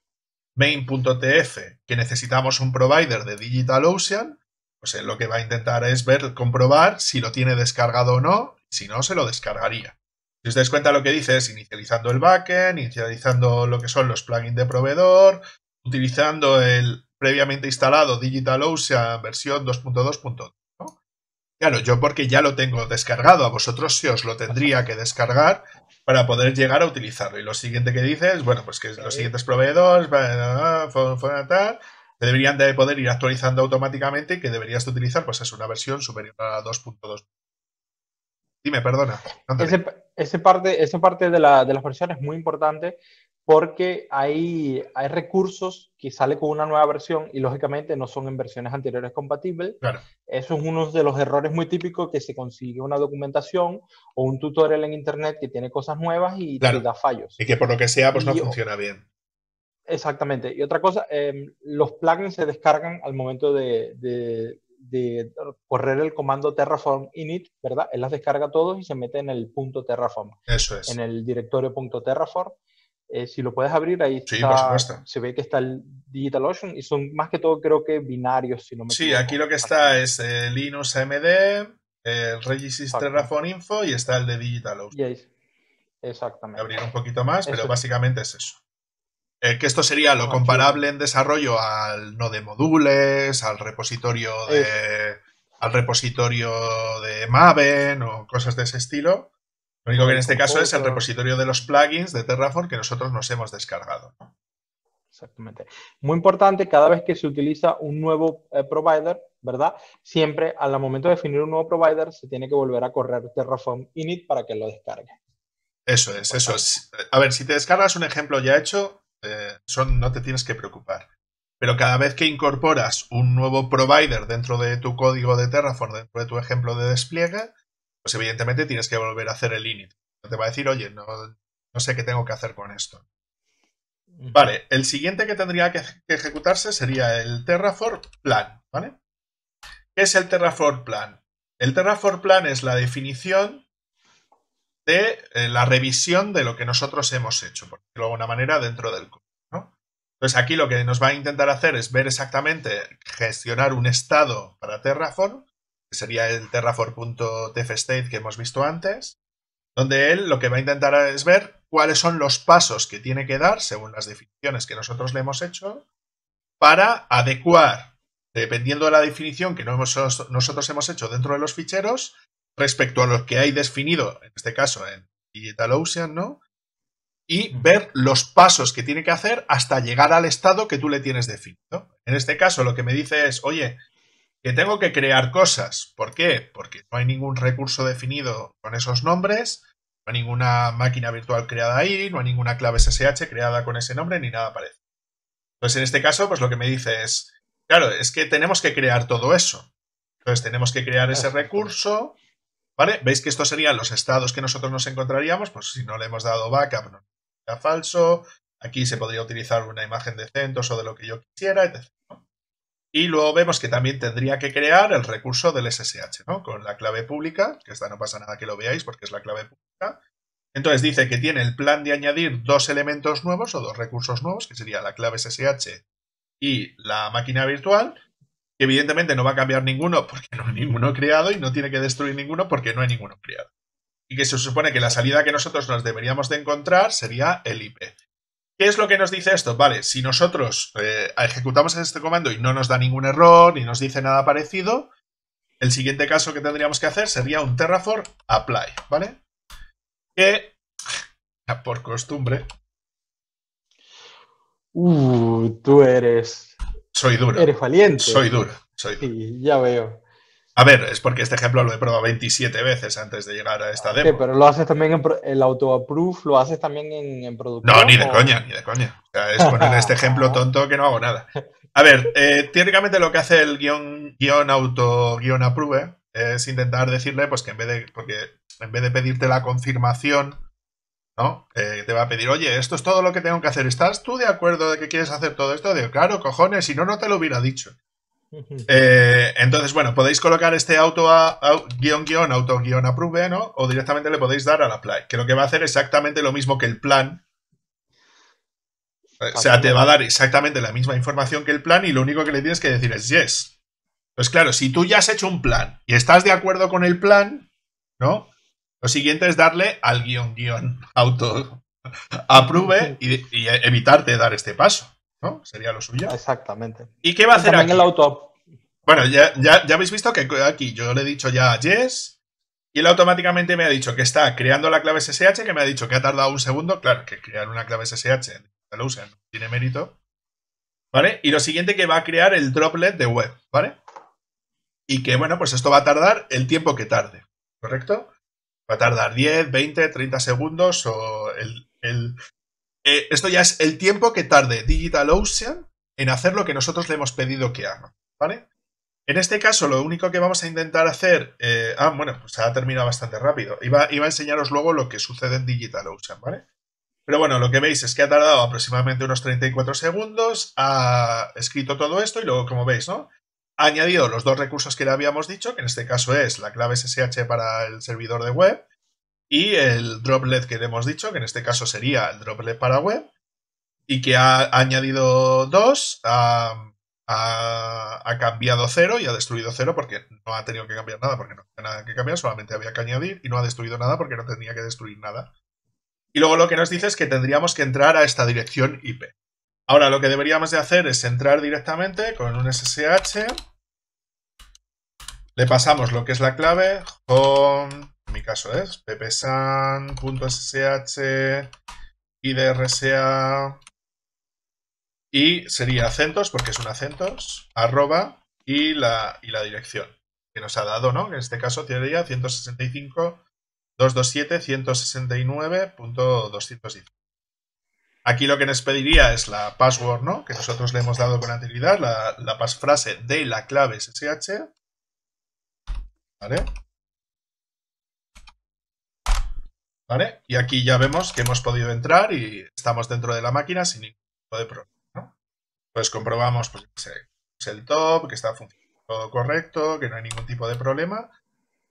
main.tf, que necesitamos un provider de DigitalOcean, pues él lo que va a intentar es ver, comprobar si lo tiene descargado o no, si no, se lo descargaría. Si os dais cuenta lo que dice es inicializando el backend, inicializando lo que son los plugins de proveedor, utilizando el previamente instalado DigitalOcean versión 2.2.2. Claro, yo porque ya lo tengo descargado, a vosotros se os lo tendría que descargar para poder llegar a utilizarlo. Y lo siguiente que dices, bueno, pues que los siguientes proveedores, tal, deberían de poder ir actualizando automáticamente y que deberías de utilizar, pues es una versión superior a 2.2. Dime, perdona. Ese, parte, esa parte de, la, de las versiones es muy importante porque hay, recursos que sale con una nueva versión y lógicamente no son en versiones anteriores compatibles. Eso es uno de los errores muy típicos que se consigue una documentación o un tutorial en internet que tiene cosas nuevas y da fallos. Y que por lo que sea, pues no funciona bien. Exactamente. Y otra cosa, em, los plugins se descargan al momento de, correr el comando terraform init, ¿verdad? Él las descarga todos y se mete en el punto terraform. Eso es. En el directorio punto terraform eh, si lo puedes abrir, ahí se ve que está el DigitalOcean y son más que todo creo que binarios, Sí, aquí lo que está es eh, el Linux MD, el Regis Terraform Info y está el de DigitalOcean. Yes. Exactamente. Abrir un poquito más, pero básicamente es eso. Eh, que esto sería lo ah, comparable en desarrollo al no de modules, al repositorio de... al repositorio de Maven o cosas de ese estilo lo único que en este caso es el repositorio de los plugins de Terraform que nosotros nos hemos descargado. Exactamente. Muy importante, cada vez que se utiliza un nuevo eh, provider, ¿verdad? Siempre al momento de definir un nuevo provider se tiene que volver a correr Terraform init para que lo descargue. Eso es, eso es. A ver, si te descargas un ejemplo ya hecho, eh, son, no te tienes que preocupar. Pero cada vez que incorporas un nuevo provider dentro de tu código de Terraform, dentro de tu ejemplo de despliegue, pues evidentemente tienes que volver a hacer el init. Te va a decir, oye, no, sé qué tengo que hacer con esto. Vale, el siguiente que tendría que, ejecutarse sería el Terraform Plan, ¿Qué es el Terraform Plan? El Terraform Plan es la definición de eh, la revisión de lo que nosotros hemos hecho, por decirlo de alguna manera, dentro del código. Entonces aquí lo que nos va a intentar hacer es ver exactamente, gestionar un estado para Terraform sería el terraform.tfstate que hemos visto antes, donde él lo que va a intentar es ver cuáles son los pasos que tiene que dar, según las definiciones que nosotros le hemos hecho, para adecuar, dependiendo de la definición que nosotros hemos hecho dentro de los ficheros, respecto a lo que hay definido, en este caso en DigitalOcean, ¿no? Y ver los pasos que tiene que hacer hasta llegar al estado que tú le tienes definido. En este caso, lo que me dice es, oye, que tengo que crear cosas. ¿Por qué? Porque no hay ningún recurso definido con esos nombres, no hay ninguna máquina virtual creada ahí, no hay ninguna clave SSH creada con ese nombre, ni nada parece. Entonces, en este caso, pues lo que me dice es, claro, es que tenemos que crear todo eso. Entonces, tenemos que crear ese recurso, ¿vale? ¿Veis que estos serían los estados que nosotros nos encontraríamos? Pues si no le hemos dado backup, no falso. Aquí se podría utilizar una imagen de CentOS o de lo que yo quisiera, etc. Y luego vemos que también tendría que crear el recurso del SSH, ¿no? Con la clave pública, que esta no pasa nada que lo veáis porque es la clave pública. Entonces dice que tiene el plan de añadir dos elementos nuevos o dos recursos nuevos, que sería la clave SSH y la máquina virtual, que evidentemente no va a cambiar ninguno porque no hay ninguno creado y no tiene que destruir ninguno porque no hay ninguno creado. Y que se supone que la salida que nosotros nos deberíamos de encontrar sería el IP. ¿Qué es lo que nos dice esto? Vale, si nosotros eh, ejecutamos este comando y no nos da ningún error ni nos dice nada parecido, el siguiente caso que tendríamos que hacer sería un Terraform apply, ¿vale? Que, por costumbre... Uh, tú eres... Soy duro. Eres valiente. Soy duro, soy ya veo. A ver, es porque este ejemplo lo he probado 27 veces antes de llegar a esta demo. Sí, pero lo haces también en el auto-approve, lo haces también en, en producción. No, ni de coña, ni de coña. es poner este ejemplo tonto que no hago nada. A ver, eh, teóricamente lo que hace el guión, guión auto, approve es intentar decirle, pues que en vez de, porque en vez de pedirte la confirmación, ¿no? te va a pedir, oye, esto es todo lo que tengo que hacer. ¿Estás tú de acuerdo de que quieres hacer todo esto? Digo, claro, cojones, si no, no te lo hubiera dicho. Eh, entonces, bueno, podéis colocar este auto a, guión auto guión ¿no? O directamente le podéis dar al apply, que lo que va a hacer exactamente lo mismo que el plan. Eh, o sea, te va a dar exactamente la misma información que el plan y lo único que le tienes que decir es yes. Pues claro, si tú ya has hecho un plan y estás de acuerdo con el plan, ¿no? Lo siguiente es darle al guión guión auto approve y evitarte dar este paso. ¿no? Sería lo suyo. Exactamente. ¿Y qué va a hacer el auto. Bueno, ya, habéis visto que aquí yo le he dicho ya a Yes y él automáticamente me ha dicho que está creando la clave SSH, que me ha dicho que ha tardado un segundo. Claro, que crear una clave SSH lo tiene mérito. ¿Vale? Y lo siguiente que va a crear el droplet de web, ¿vale? Y que, bueno, pues esto va a tardar el tiempo que tarde, ¿correcto? Va a tardar 10, 20, 30 segundos o el, eh, esto ya es el tiempo que tarde DigitalOcean en hacer lo que nosotros le hemos pedido que haga, En este caso, lo único que vamos a intentar hacer... Eh, ah, bueno, pues se ha terminado bastante rápido. Iba, iba a enseñaros luego lo que sucede en DigitalOcean, ¿vale? Pero bueno, lo que veis es que ha tardado aproximadamente unos 34 segundos, ha escrito todo esto y luego, como veis, ¿no? Ha añadido los dos recursos que le habíamos dicho, que en este caso es la clave SSH para el servidor de web y el droplet que le hemos dicho, que en este caso sería el droplet para web, y que ha añadido 2, ha, cambiado 0 y ha destruido 0 porque no ha tenido que cambiar nada, porque no tenía nada que cambiar, solamente había que añadir y no ha destruido nada porque no tenía que destruir nada. Y luego lo que nos dice es que tendríamos que entrar a esta dirección IP. Ahora lo que deberíamos de hacer es entrar directamente con un SSH, le pasamos lo que es la clave, home mi caso es ppsan.ssh, idrsa y sería acentos, porque es un acentos, arroba y la, y la dirección que nos ha dado, ¿no? En este caso sería 165.227.169.210. Aquí lo que nos pediría es la password, ¿no? Que nosotros le hemos dado con anterioridad, la, la pasfrase de la clave sh. ¿Vale? Y aquí ya vemos que hemos podido entrar y estamos dentro de la máquina sin ningún tipo de problema. Pues comprobamos pues, pues, el top, que está funcionando todo correcto, que no hay ningún tipo de problema.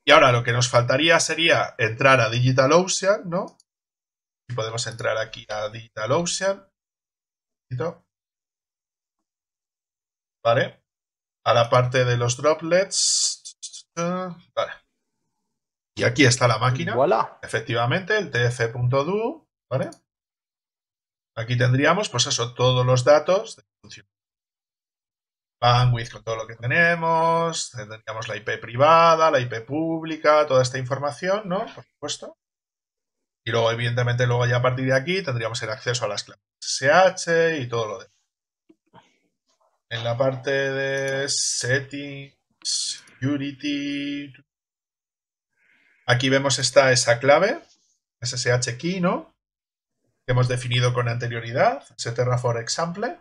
Y ahora lo que nos faltaría sería entrar a Digital ¿no? Y podemos entrar aquí a Digital Ocean. ¿Vale? A la parte de los droplets. Vale. Y aquí está la máquina. Efectivamente, el tf.do, ¿vale? Aquí tendríamos, pues eso, todos los datos de Bandwidth con todo lo que tenemos, tendríamos la IP privada, la IP pública, toda esta información, ¿no? Por supuesto. Y luego, evidentemente, luego ya a partir de aquí tendríamos el acceso a las claves SH y todo lo demás. En la parte de settings, security, Aquí vemos está esa clave, SSH key, ¿no? Que hemos definido con anterioridad, ese Terraform example.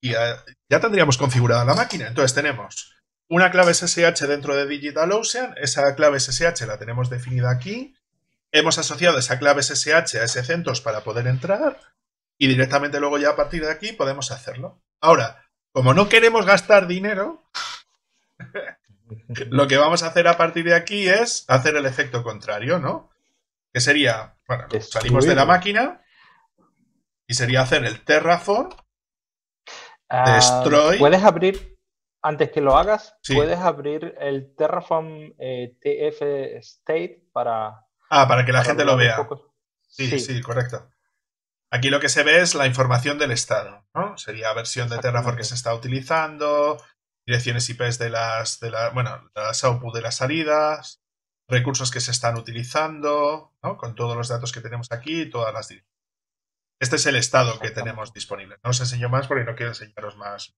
Y eh, ya, tendríamos configurada la máquina. Entonces tenemos una clave SSH dentro de DigitalOcean, esa clave SSH la tenemos definida aquí, hemos asociado esa clave SSH a ese CentOS para poder entrar y directamente luego ya a partir de aquí podemos hacerlo. Ahora, como no queremos gastar dinero, lo que vamos a hacer a partir de aquí es hacer el efecto contrario, ¿no? Que sería, bueno, salimos de la máquina y sería hacer el terraform. Ah, destroy. Puedes abrir, antes que lo hagas, puedes abrir el terraform eh, TF state para. Ah, para que la gente lo vea. Sí, sí, sí, correcto. Aquí lo que se ve es la información del estado, ¿no? Sería versión de Terraform que se está utilizando, direcciones IPs de las, de la, bueno, las output de las salidas, recursos que se están utilizando, con todos los datos que tenemos aquí todas las direcciones. Este es el estado que tenemos disponible. No os enseño más porque no quiero enseñaros más.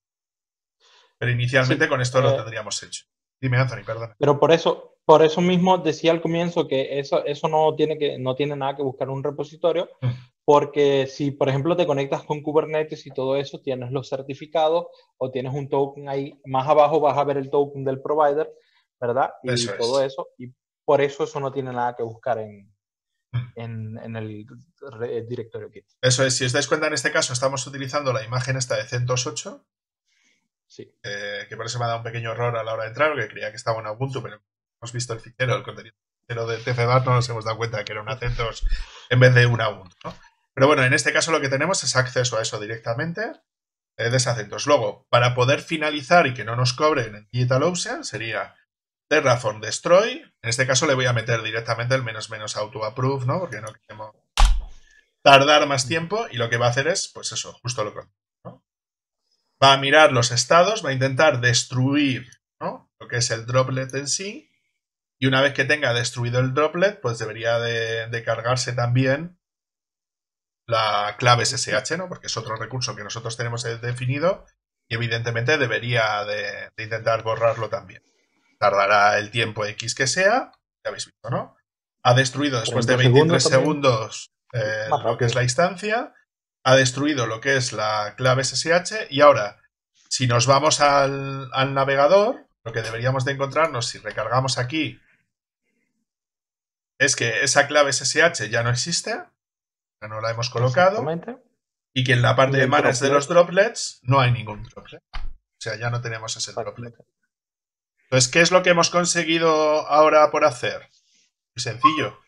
Pero inicialmente con esto lo eh, tendríamos hecho. Dime, Anthony, perdón. Pero por eso, por eso mismo decía al comienzo que eso, eso no, tiene que no tiene nada que buscar un repositorio, mm. Porque si, por ejemplo, te conectas con Kubernetes y todo eso, tienes los certificados o tienes un token ahí, más abajo vas a ver el token del provider, ¿verdad? Y todo eso. Y por eso eso no tiene nada que buscar en, el, directorio Eso es, si os dais cuenta, en este caso estamos utilizando la imagen esta de 108. Sí. Eh, que por eso me ha dado un pequeño error a la hora de entrar, porque creía que estaba en Ubuntu, pero hemos visto el fichero, el contenido del fichero de TCBAT, no nos hemos dado cuenta que era una CentOS en vez de un Ubuntu, ¿no? Pero bueno, en este caso lo que tenemos es acceso a eso directamente eh, desacentos. Luego, para poder finalizar y que no nos cobren en DigitalOcean, sería Terraform Destroy. En este caso le voy a meter directamente el menos menos auto approve, ¿no? Porque no queremos tardar más tiempo y lo que va a hacer es, pues eso, justo lo contrario. Va a mirar los estados, va a intentar destruir ¿no? lo que es el droplet en sí. Y una vez que tenga destruido el droplet, pues debería de, de cargarse también la clave SSH, ¿no? Porque es otro recurso que nosotros tenemos definido y evidentemente debería de, intentar borrarlo también. Tardará el tiempo X que sea, ya habéis visto, ¿no? Ha destruido después de 23 segundos, eh, lo que es la instancia, ha destruido lo que es la clave SSH y ahora, si nos vamos al, al navegador, lo que deberíamos de encontrarnos si recargamos aquí es que esa clave SSH ya no existe, no la hemos colocado. Y que en la parte de manos de los droplets no hay ningún droplet. O sea, ya no tenemos ese droplet. Entonces, ¿qué es lo que hemos conseguido ahora por hacer? Muy sencillo.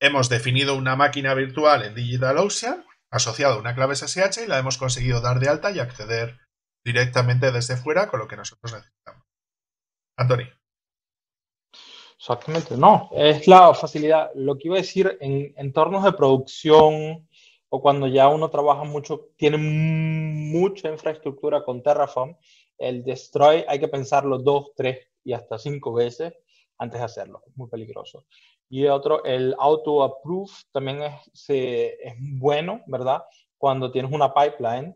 Hemos definido una máquina virtual en DigitalOcean, asociado a una clave SSH y la hemos conseguido dar de alta y acceder directamente desde fuera con lo que nosotros necesitamos. Antonio. Exactamente, no, es la facilidad. Lo que iba a decir, en entornos de producción o cuando ya uno trabaja mucho, tiene mucha infraestructura con Terraform, el destroy hay que pensarlo dos, tres y hasta cinco veces antes de hacerlo, muy peligroso. Y otro, el auto-approve también es, bueno, ¿verdad? Cuando tienes una pipeline,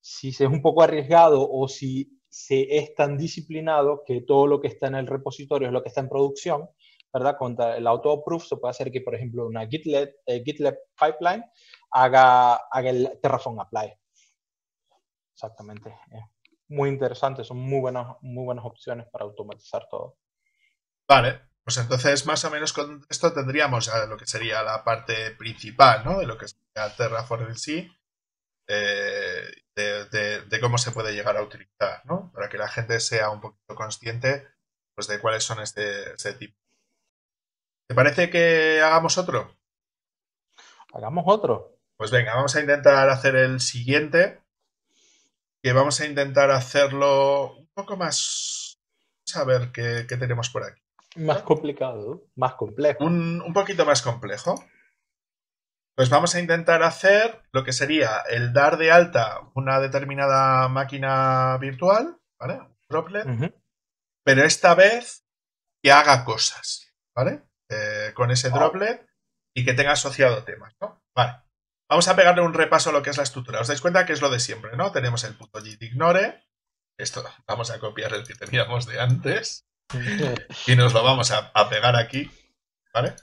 si es un poco arriesgado o si se es tan disciplinado que todo lo que está en el repositorio es lo que está en producción, ¿verdad? Con el auto proof se puede hacer que, por ejemplo, una GitLab, eh, pipeline haga, el Terraform apply. Exactamente. Muy interesante, son muy buenas, muy buenas opciones para automatizar todo. Vale, pues entonces más o menos con esto tendríamos eh, lo que sería la parte principal, ¿no? De lo que sería Terraform en sí eh, de, cómo se puede llegar a utilizar, ¿no? Para que la gente sea un poquito consciente pues, de cuáles son este, este, tipo. ¿Te parece que hagamos otro? Hagamos otro. Pues venga, vamos a intentar hacer el siguiente, que vamos a intentar hacerlo un poco más... A ver qué, tenemos por aquí. Más complicado, más complejo. Un, un poquito más complejo. Pues vamos a intentar hacer lo que sería el dar de alta una determinada máquina virtual, ¿vale? droplet, pero esta vez que haga cosas, ¿vale? Eh, con ese droplet y que tenga asociado temas, ¿no? Vale. Vamos a pegarle un repaso a lo que es la estructura. Os dais cuenta que es lo de siempre, ¿no? Tenemos el punto git ignore. Esto vamos a copiar el que teníamos de antes. y nos lo vamos a, pegar aquí. ¿Vale?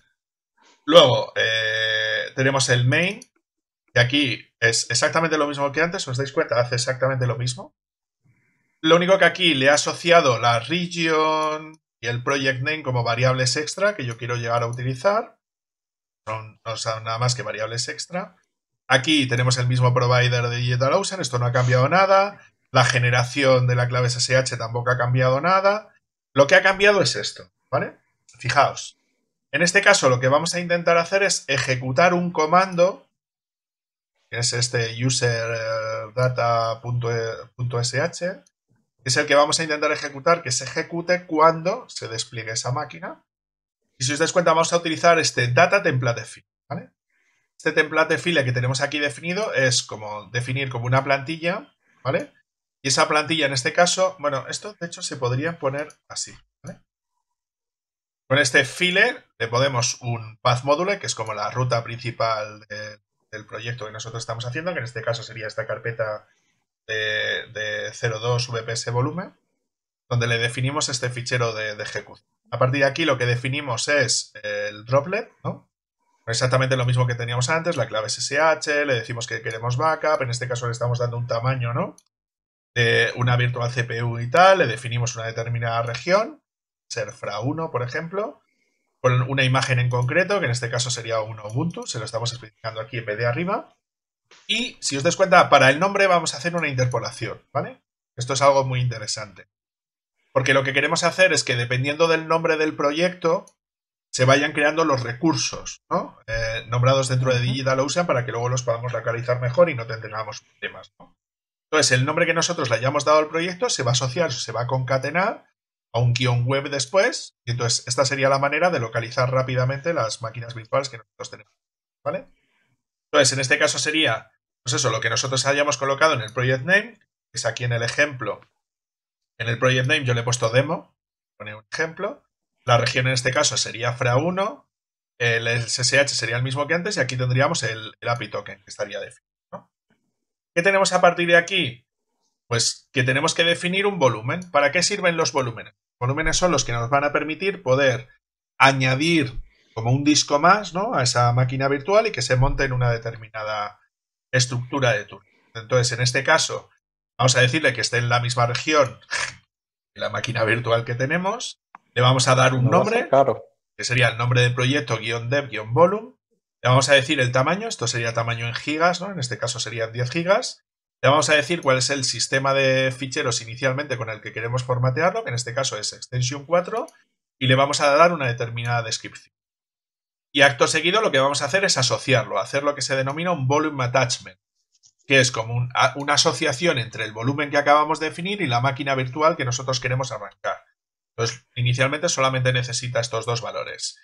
Luego, eh, tenemos el main, que aquí es exactamente lo mismo que antes, ¿os dais cuenta? Hace exactamente lo mismo. Lo único que aquí le ha asociado la region y el project name como variables extra que yo quiero llegar a utilizar. No, son nada más que variables extra. Aquí tenemos el mismo provider de DigitalOcean, esto no ha cambiado nada. La generación de la clave SSH tampoco ha cambiado nada. Lo que ha cambiado es esto, ¿vale? Fijaos, en este caso lo que vamos a intentar hacer es ejecutar un comando, que es este userdata.sh, que es el que vamos a intentar ejecutar, que se ejecute cuando se despliegue esa máquina. Y si os dais cuenta, vamos a utilizar este data template file, Este template file que tenemos aquí definido es como definir como una plantilla, ¿vale? Y esa plantilla en este caso, bueno, esto de hecho se podría poner así, Con este file le ponemos un path module, que es como la ruta principal del proyecto que nosotros estamos haciendo, que en este caso sería esta carpeta de, 02 VPS volumen, donde le definimos este fichero de, ejecución. A partir de aquí lo que definimos es el droplet, ¿no? Exactamente lo mismo que teníamos antes, la clave SSH, le decimos que queremos backup, en este caso le estamos dando un tamaño, ¿no? De una virtual CPU y tal, le definimos una determinada región, ser FRA1, por ejemplo, con una imagen en concreto, que en este caso sería un Ubuntu, se lo estamos explicando aquí en vez de arriba. Y si os dais cuenta, para el nombre vamos a hacer una interpolación, ¿vale? Esto es algo muy interesante. Porque lo que queremos hacer es que dependiendo del nombre del proyecto, se vayan creando los recursos, ¿no? Eh, nombrados dentro de Digital para que luego los podamos localizar mejor y no tengamos problemas. Entonces, el nombre que nosotros le hayamos dado al proyecto se va a asociar, se va a concatenar a un guión web después. Y entonces, esta sería la manera de localizar rápidamente las máquinas virtuales que nosotros tenemos. ¿Vale? Entonces, en este caso sería, pues eso, lo que nosotros hayamos colocado en el project name, que es aquí en el ejemplo. En el project name yo le he puesto demo, pone un ejemplo. La región en este caso sería FRA1, el SSH sería el mismo que antes y aquí tendríamos el, el API token que estaría definido. ¿Qué tenemos a partir de aquí? Pues que tenemos que definir un volumen. ¿Para qué sirven los volúmenes? Los volúmenes son los que nos van a permitir poder añadir como un disco más ¿no? a esa máquina virtual y que se monte en una determinada estructura de turno. Entonces, en este caso, vamos a decirle que esté en la misma región que la máquina virtual que tenemos. Le vamos a dar un nombre, que sería el nombre del proyecto guión dev guión volume. Le vamos a decir el tamaño, esto sería tamaño en gigas, ¿no? En este caso serían 10 gigas. Le vamos a decir cuál es el sistema de ficheros inicialmente con el que queremos formatearlo, que en este caso es extension 4, y le vamos a dar una determinada descripción. Y acto seguido lo que vamos a hacer es asociarlo, hacer lo que se denomina un volume attachment, que es como una asociación entre el volumen que acabamos de definir y la máquina virtual que nosotros queremos arrancar. Entonces, inicialmente solamente necesita estos dos valores.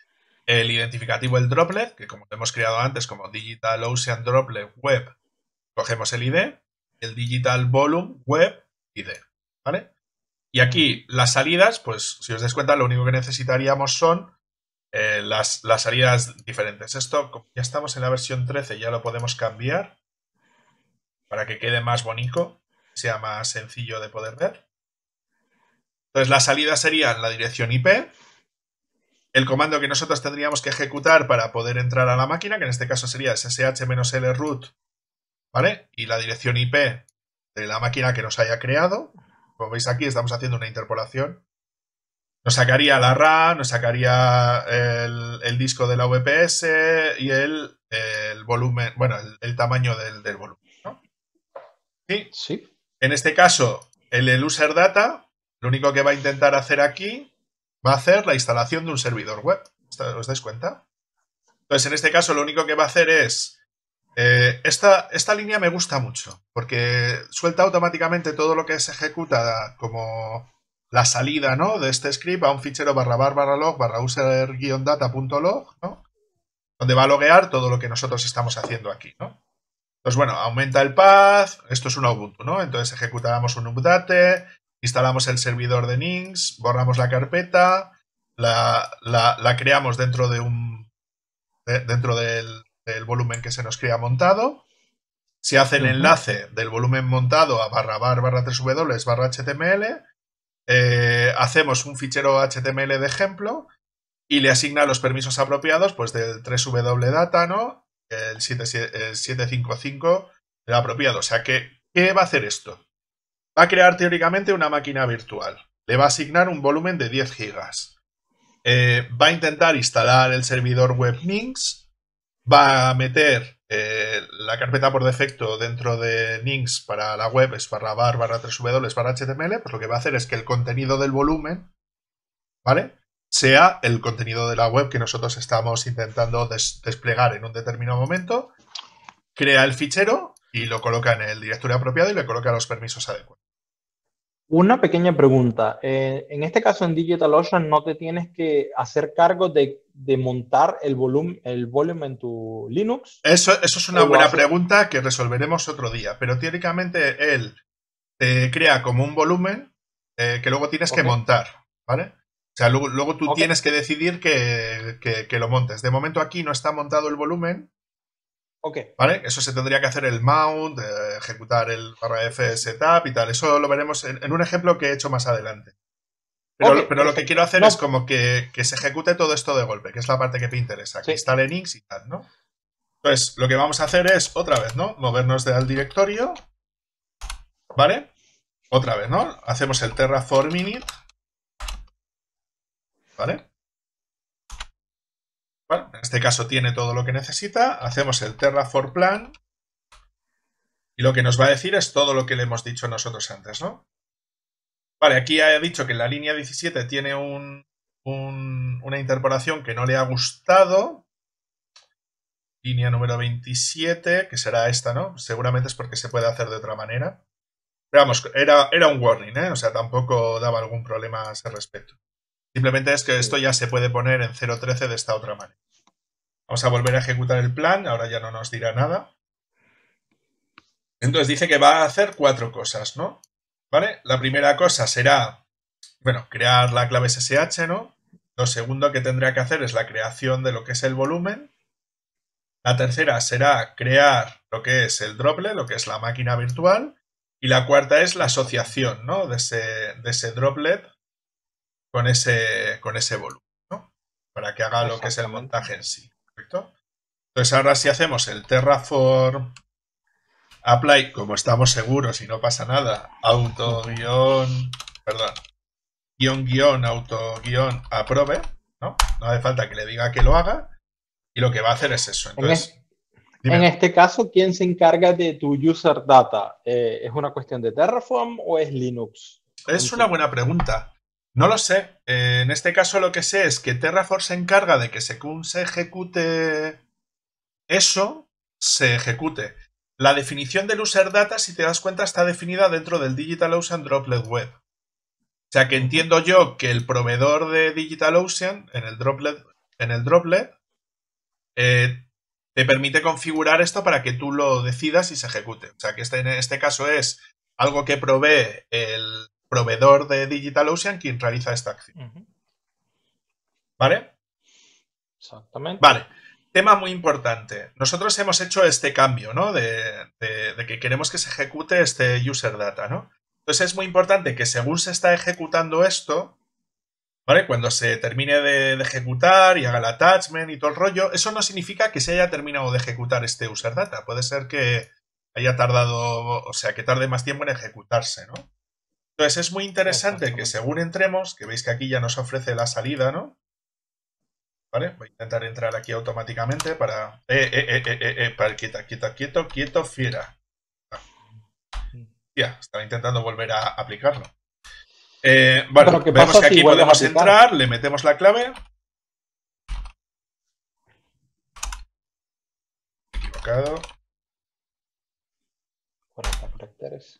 El identificativo, el droplet, que como hemos creado antes como Digital Ocean Droplet Web, cogemos el ID, el digital volume, web y ¿Vale? Y aquí las salidas, pues si os dais cuenta, lo único que necesitaríamos son eh, las, las, salidas diferentes. Esto, ya estamos en la versión 13, ya lo podemos cambiar para que quede más bonito, sea más sencillo de poder ver. Entonces, la salida sería la dirección IP, el comando que nosotros tendríamos que ejecutar para poder entrar a la máquina, que en este caso sería ssh-l root ¿vale? Y la dirección IP de la máquina que nos haya creado, como veis aquí estamos haciendo una interpolación, nos sacaría la RAM, nos sacaría el, disco de la VPS y el, volumen, bueno, el, tamaño del, volumen, ¿Sí? Sí. En este caso, el user data, lo único que va a intentar hacer aquí va a hacer la instalación de un servidor web. ¿Os dais cuenta? Entonces, en este caso, lo único que va a hacer es eh, esta, esta, línea me gusta mucho, porque suelta automáticamente todo lo que se ejecuta como la salida ¿no? de este script a un fichero barra bar barra log barra user-data.log, ¿no? donde va a loguear todo lo que nosotros estamos haciendo aquí. ¿no? Entonces, pues bueno, aumenta el path, esto es un Ubuntu, ¿no? entonces ejecutamos un update, instalamos el servidor de Nix borramos la carpeta, la, la, creamos dentro de un... dentro del el volumen que se nos crea montado. Se hace el enlace del volumen montado a barra barra 3w barra html. Eh, hacemos un fichero HTML de ejemplo y le asigna los permisos apropiados, pues del 3W data, ¿no? El, 755 el apropiado. O sea que, ¿qué va a hacer esto? Va a crear teóricamente una máquina virtual. Le va a asignar un volumen de 10 gigas. Eh, va a intentar instalar el servidor webminx va a meter eh, la carpeta por defecto dentro de links para la web es barra bar barra 3w barra html, pues lo que va a hacer es que el contenido del volumen, ¿vale? Sea el contenido de la web que nosotros estamos intentando desplegar en un determinado momento, crea el fichero y lo coloca en el directorio apropiado y le coloca los permisos adecuados. Una pequeña pregunta. Eh, en este caso, en DigitalOcean no te tienes que hacer cargo de, montar el volumen el volumen en tu Linux. Eso, es una buena pregunta que resolveremos otro día. Pero teóricamente él te crea como un volumen eh, que luego tienes que montar, ¿vale? O sea, luego, tú tienes que decidir que, lo montes. De momento aquí no está montado el volumen, ¿Vale? Eso se tendría que hacer el mount, eh, ejecutar el barra setup y tal. Eso lo veremos en, un ejemplo que he hecho más adelante. Pero, lo que quiero hacer es como que, se ejecute todo esto de golpe, que es la parte que me interesa, sí. que instale Inks y tal, ¿no? Entonces, lo que vamos a hacer es, otra vez, ¿no? Movernos al directorio, ¿vale? Otra vez, ¿no? Hacemos el terraform init, ¿vale? en este caso tiene todo lo que necesita. Hacemos el Terraform Plan. Y lo que nos va a decir es todo lo que le hemos dicho nosotros antes, ¿no? Vale, aquí ha dicho que la línea 17 tiene una interpolación que no le ha gustado. Línea número 27, que será esta, ¿no? Seguramente es porque se puede hacer de otra manera. Pero vamos, era, era un warning, ¿eh? O sea, tampoco daba algún problema a ese respecto. Simplemente es que esto ya se puede poner en 0.13 de esta otra manera. Vamos a volver a ejecutar el plan, ahora ya no nos dirá nada. Entonces dice que va a hacer cuatro cosas, ¿no? ¿Vale? La primera cosa será, bueno, crear la clave SSH, ¿no? Lo segundo que tendrá que hacer es la creación de lo que es el volumen. La tercera será crear lo que es el droplet, lo que es la máquina virtual. Y la cuarta es la asociación, ¿no? De de ese droplet con ese, con ese volumen, ¿no? Para que haga lo que es el montaje en sí, ¿correcto? Entonces ahora si hacemos el Terraform Apply, como estamos seguros y no pasa nada, auto guión, perdón, guión guión, auto guión, aprove, ¿no? No hace falta que le diga que lo haga y lo que va a hacer es eso. Entonces, en, este caso, ¿quién se encarga de tu user data? Eh, ¿Es una cuestión de Terraform o es Linux? Es una buena pregunta. No lo sé. Eh, en este caso lo que sé es que Terraform se encarga de que según se ejecute eso, se ejecute. La definición del user data, si te das cuenta, está definida dentro del Digital Ocean Droplet Web. O sea que entiendo yo que el proveedor de DigitalOcean en el droplet, en el droplet eh, te permite configurar esto para que tú lo decidas y se ejecute. O sea que este, en este caso es algo que provee el proveedor de DigitalOcean quien realiza esta acción. ¿Vale? Exactamente. Vale. Tema muy importante. Nosotros hemos hecho este cambio, ¿no? De, que queremos que se ejecute este user data, ¿no? Entonces es muy importante que según se está ejecutando esto, ¿vale? Cuando se termine de, de ejecutar y haga el attachment y todo el rollo, eso no significa que se haya terminado de ejecutar este user data. Puede ser que haya tardado, o sea, que tarde más tiempo en ejecutarse, ¿no? Entonces es muy interesante que según entremos, que veis que aquí ya nos ofrece la salida, ¿no? ¿Vale? Voy a intentar entrar aquí automáticamente para... Eh, eh, eh, eh, para... Quieto, quieto, quieto, quieto, fiera. Ya, estaba intentando volver a aplicarlo. vale, vemos que aquí podemos entrar, le metemos la clave. Equivocado. 40 caracteres.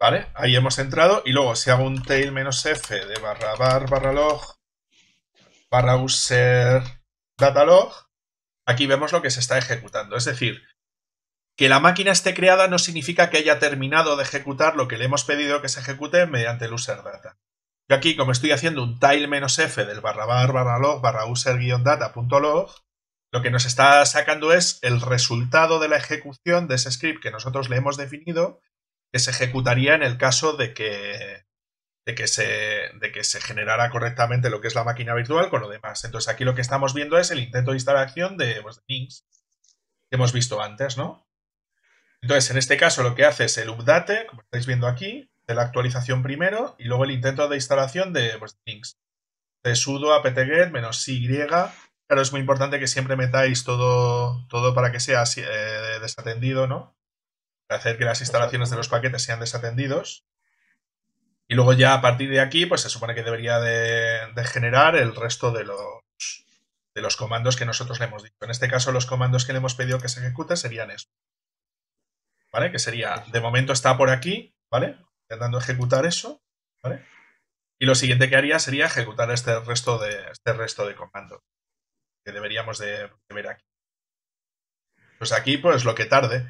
Ahí hemos entrado y luego si hago un tail f de barra barra log barra user log, aquí vemos lo que se está ejecutando. Es decir, que la máquina esté creada no significa que haya terminado de ejecutar lo que le hemos pedido que se ejecute mediante el user data. Yo aquí, como estoy haciendo un tail "-f", del barra barra log barra user-data.log, lo que nos está sacando es el resultado de la ejecución de ese script que nosotros le hemos definido que se ejecutaría en el caso de que, que, se, que se generara correctamente lo que es la máquina virtual con lo demás. Entonces aquí lo que estamos viendo es el intento de instalación de, pues, que hemos visto antes, ¿no? Entonces, en este caso lo que hace es el update, como estáis viendo aquí, de la actualización primero y luego el intento de instalación de pues, De sudo apt-get menos y. pero es muy importante que siempre metáis todo, todo para que sea eh, desatendido, ¿no? hacer que las instalaciones de los paquetes sean desatendidos. Y luego ya a partir de aquí, pues se supone que debería de, generar el resto de los, de los comandos que nosotros le hemos dicho. En este caso, los comandos que le hemos pedido que se ejecute serían eso. ¿Vale? Que sería, de momento está por aquí, ¿vale? Intentando ejecutar eso, ¿vale? Y lo siguiente que haría sería ejecutar este resto de, este resto de comandos que deberíamos de, ver aquí. Pues aquí, pues lo que tarde.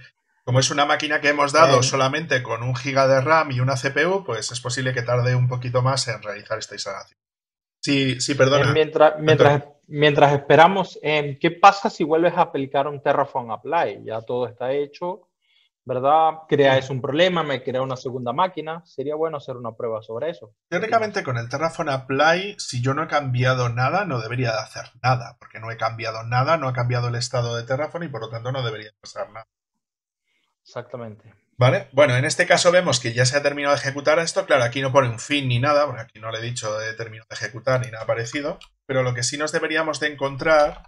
Como es una máquina que hemos dado eh. solamente con un giga de RAM y una CPU, pues es posible que tarde un poquito más en realizar esta instalación. Sí, sí, perdona. Eh, mientras, mientras, esperamos, ¿qué pasa si vuelves a aplicar un Terraform Apply? Ya todo está hecho, ¿verdad? ¿Crees es un problema, me crea una segunda máquina. Sería bueno hacer una prueba sobre eso. Teóricamente, con el Terraform Apply, si yo no he cambiado nada, no debería de hacer nada, porque no he cambiado nada, no ha cambiado el estado de Terraform y por lo tanto no debería pasar nada. Exactamente. ¿Vale? Bueno, en este caso vemos que ya se ha terminado de ejecutar esto. Claro, aquí no pone un fin ni nada, porque aquí no le he dicho de terminar de ejecutar ni nada parecido. Pero lo que sí nos deberíamos de encontrar,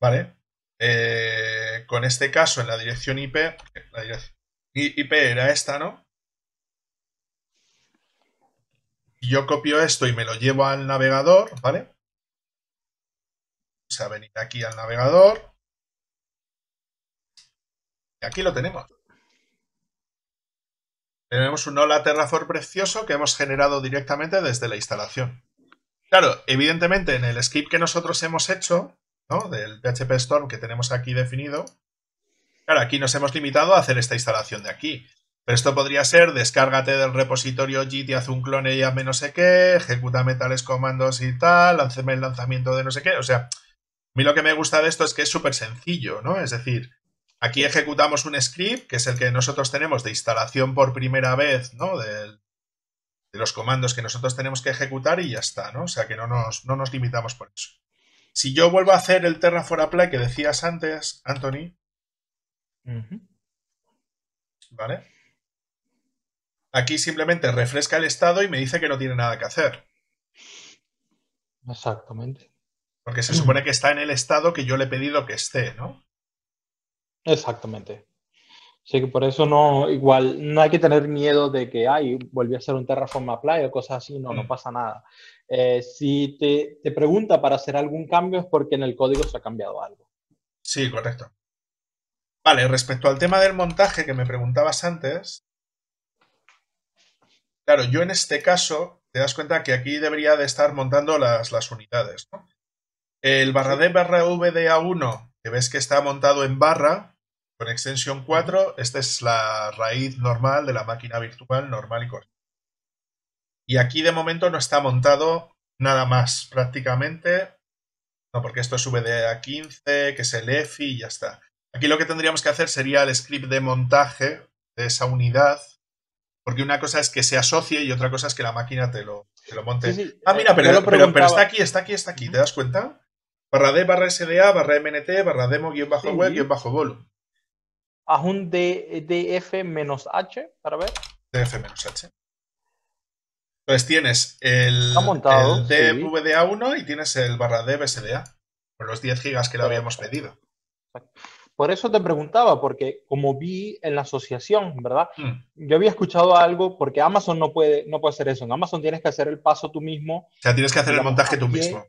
¿vale? Eh, con este caso en la dirección IP, la dirección IP era esta, ¿no? Yo copio esto y me lo llevo al navegador, ¿vale? O sea, venir aquí al navegador, Aquí lo tenemos. Tenemos un hola Terraform precioso que hemos generado directamente desde la instalación. Claro, evidentemente en el skip que nosotros hemos hecho, ¿no? del PHP Storm que tenemos aquí definido, claro, aquí nos hemos limitado a hacer esta instalación de aquí. Pero esto podría ser descárgate del repositorio git y haz un clone y hazme no sé qué, ejecútame tales comandos y tal, lanceme el lanzamiento de no sé qué. O sea, a mí lo que me gusta de esto es que es súper sencillo, ¿no? Es decir, Aquí ejecutamos un script, que es el que nosotros tenemos de instalación por primera vez, ¿no? De, los comandos que nosotros tenemos que ejecutar y ya está, ¿no? O sea que no nos, no nos limitamos por eso. Si yo vuelvo a hacer el Terraform Apply que decías antes, Anthony. ¿Vale? Aquí simplemente refresca el estado y me dice que no tiene nada que hacer. Exactamente. Porque se supone que está en el estado que yo le he pedido que esté, ¿no? Exactamente. Sí, que por eso no, igual, no hay que tener miedo de que, ay, volví a ser un Terraform Apply o cosas así, no, no mm. pasa nada. Eh, si te, pregunta para hacer algún cambio es porque en el código se ha cambiado algo. Sí, correcto. Vale, respecto al tema del montaje que me preguntabas antes, claro, yo en este caso te das cuenta que aquí debería de estar montando las, las unidades, El barra D barra V A1, que ves que está montado en barra, con extensión 4, esta es la raíz normal de la máquina virtual normal y corta Y aquí de momento no está montado nada más prácticamente. No, porque esto es VDA 15, que es el EFI y ya está. Aquí lo que tendríamos que hacer sería el script de montaje de esa unidad. Porque una cosa es que se asocie y otra cosa es que la máquina te lo, lo monte. Ah, mira, eh, pero, pero, está aquí, está aquí, está aquí. ¿Te das cuenta? Barra D, barra SDA, barra MNT, barra demo, guión bajo web, guión bajo volumen haz un df-h para ver. df-h. Entonces tienes el, montado, el dvda1 y tienes el barra dbsda, por los 10 gigas que le habíamos pedido. Por eso te preguntaba, porque como vi en la asociación, ¿verdad? Hmm. Yo había escuchado algo, porque Amazon no puede, no puede hacer eso. En Amazon tienes que hacer el paso tú mismo. O sea, tienes que hacer el montaje tú mismo.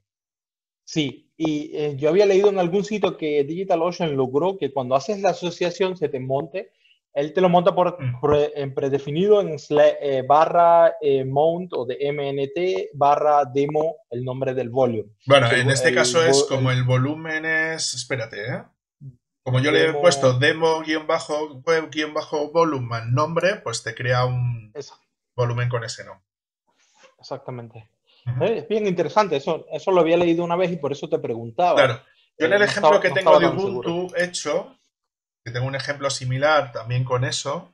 Sí, y eh, yo había leído en algún sitio que DigitalOcean logró que cuando haces la asociación se te monte, él te lo monta por mm. predefinido en eh, barra eh, mount o de mnt barra demo el nombre del volumen. Bueno, en este caso es como el volumen es, espérate, Como yo le he puesto demo-web-volumen nombre, pues te crea un volumen con ese nombre. Exactamente. Es bien interesante, eso, eso lo había leído una vez y por eso te preguntaba. Claro. Yo en el eh, ejemplo que tengo de Ubuntu hecho, que tengo un ejemplo similar también con eso,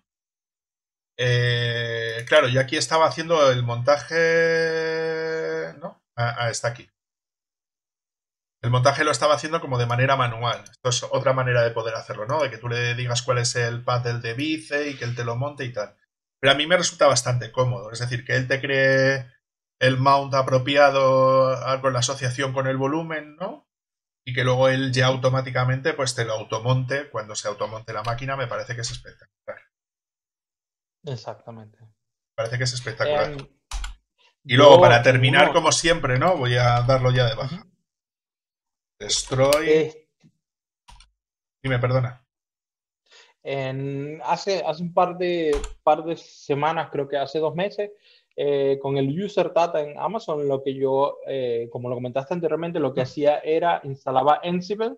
eh, claro, yo aquí estaba haciendo el montaje, ¿no? Ah, ah, está aquí. El montaje lo estaba haciendo como de manera manual. Esto es otra manera de poder hacerlo, ¿no? De que tú le digas cuál es el path del de bice y que él te lo monte y tal. Pero a mí me resulta bastante cómodo. Es decir, que él te cree el mount apropiado con la asociación con el volumen, ¿no? Y que luego él ya automáticamente pues te lo automonte. Cuando se automonte la máquina me parece que es espectacular. Exactamente. Parece que es espectacular. Eh, y luego, para terminar, como siempre, ¿no? Voy a darlo ya de baja. Destroy. Eh, Dime, perdona. hace, hace un par de, par de semanas, creo que hace dos meses, eh, con el user data en Amazon, lo que yo, eh, como lo comentaste anteriormente, lo que hacía era instalaba Ansible,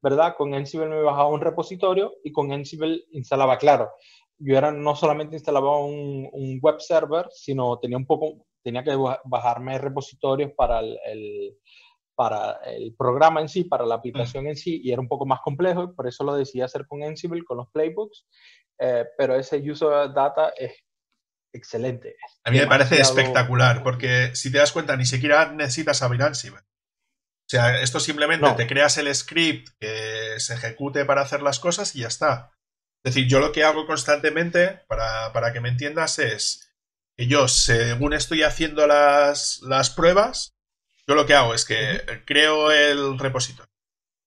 ¿verdad? Con Ansible me bajaba un repositorio y con Ansible instalaba Claro. Yo era, no solamente instalaba un, web server, sino tenía un poco, tenía que bajarme repositorios para el, para el programa en sí, para la aplicación en sí, y era un poco más complejo, por eso lo decidí hacer con Ansible, con los playbooks, eh, pero ese user data es excelente. A mí me parece espectacular, porque si te das cuenta, ni siquiera necesitas abrir O sea, esto simplemente te creas el script que se ejecute para hacer las cosas y ya está. Es decir, yo lo que hago constantemente, para, que me entiendas, es que yo, según estoy haciendo las, pruebas, yo lo que hago es que creo el repositorio.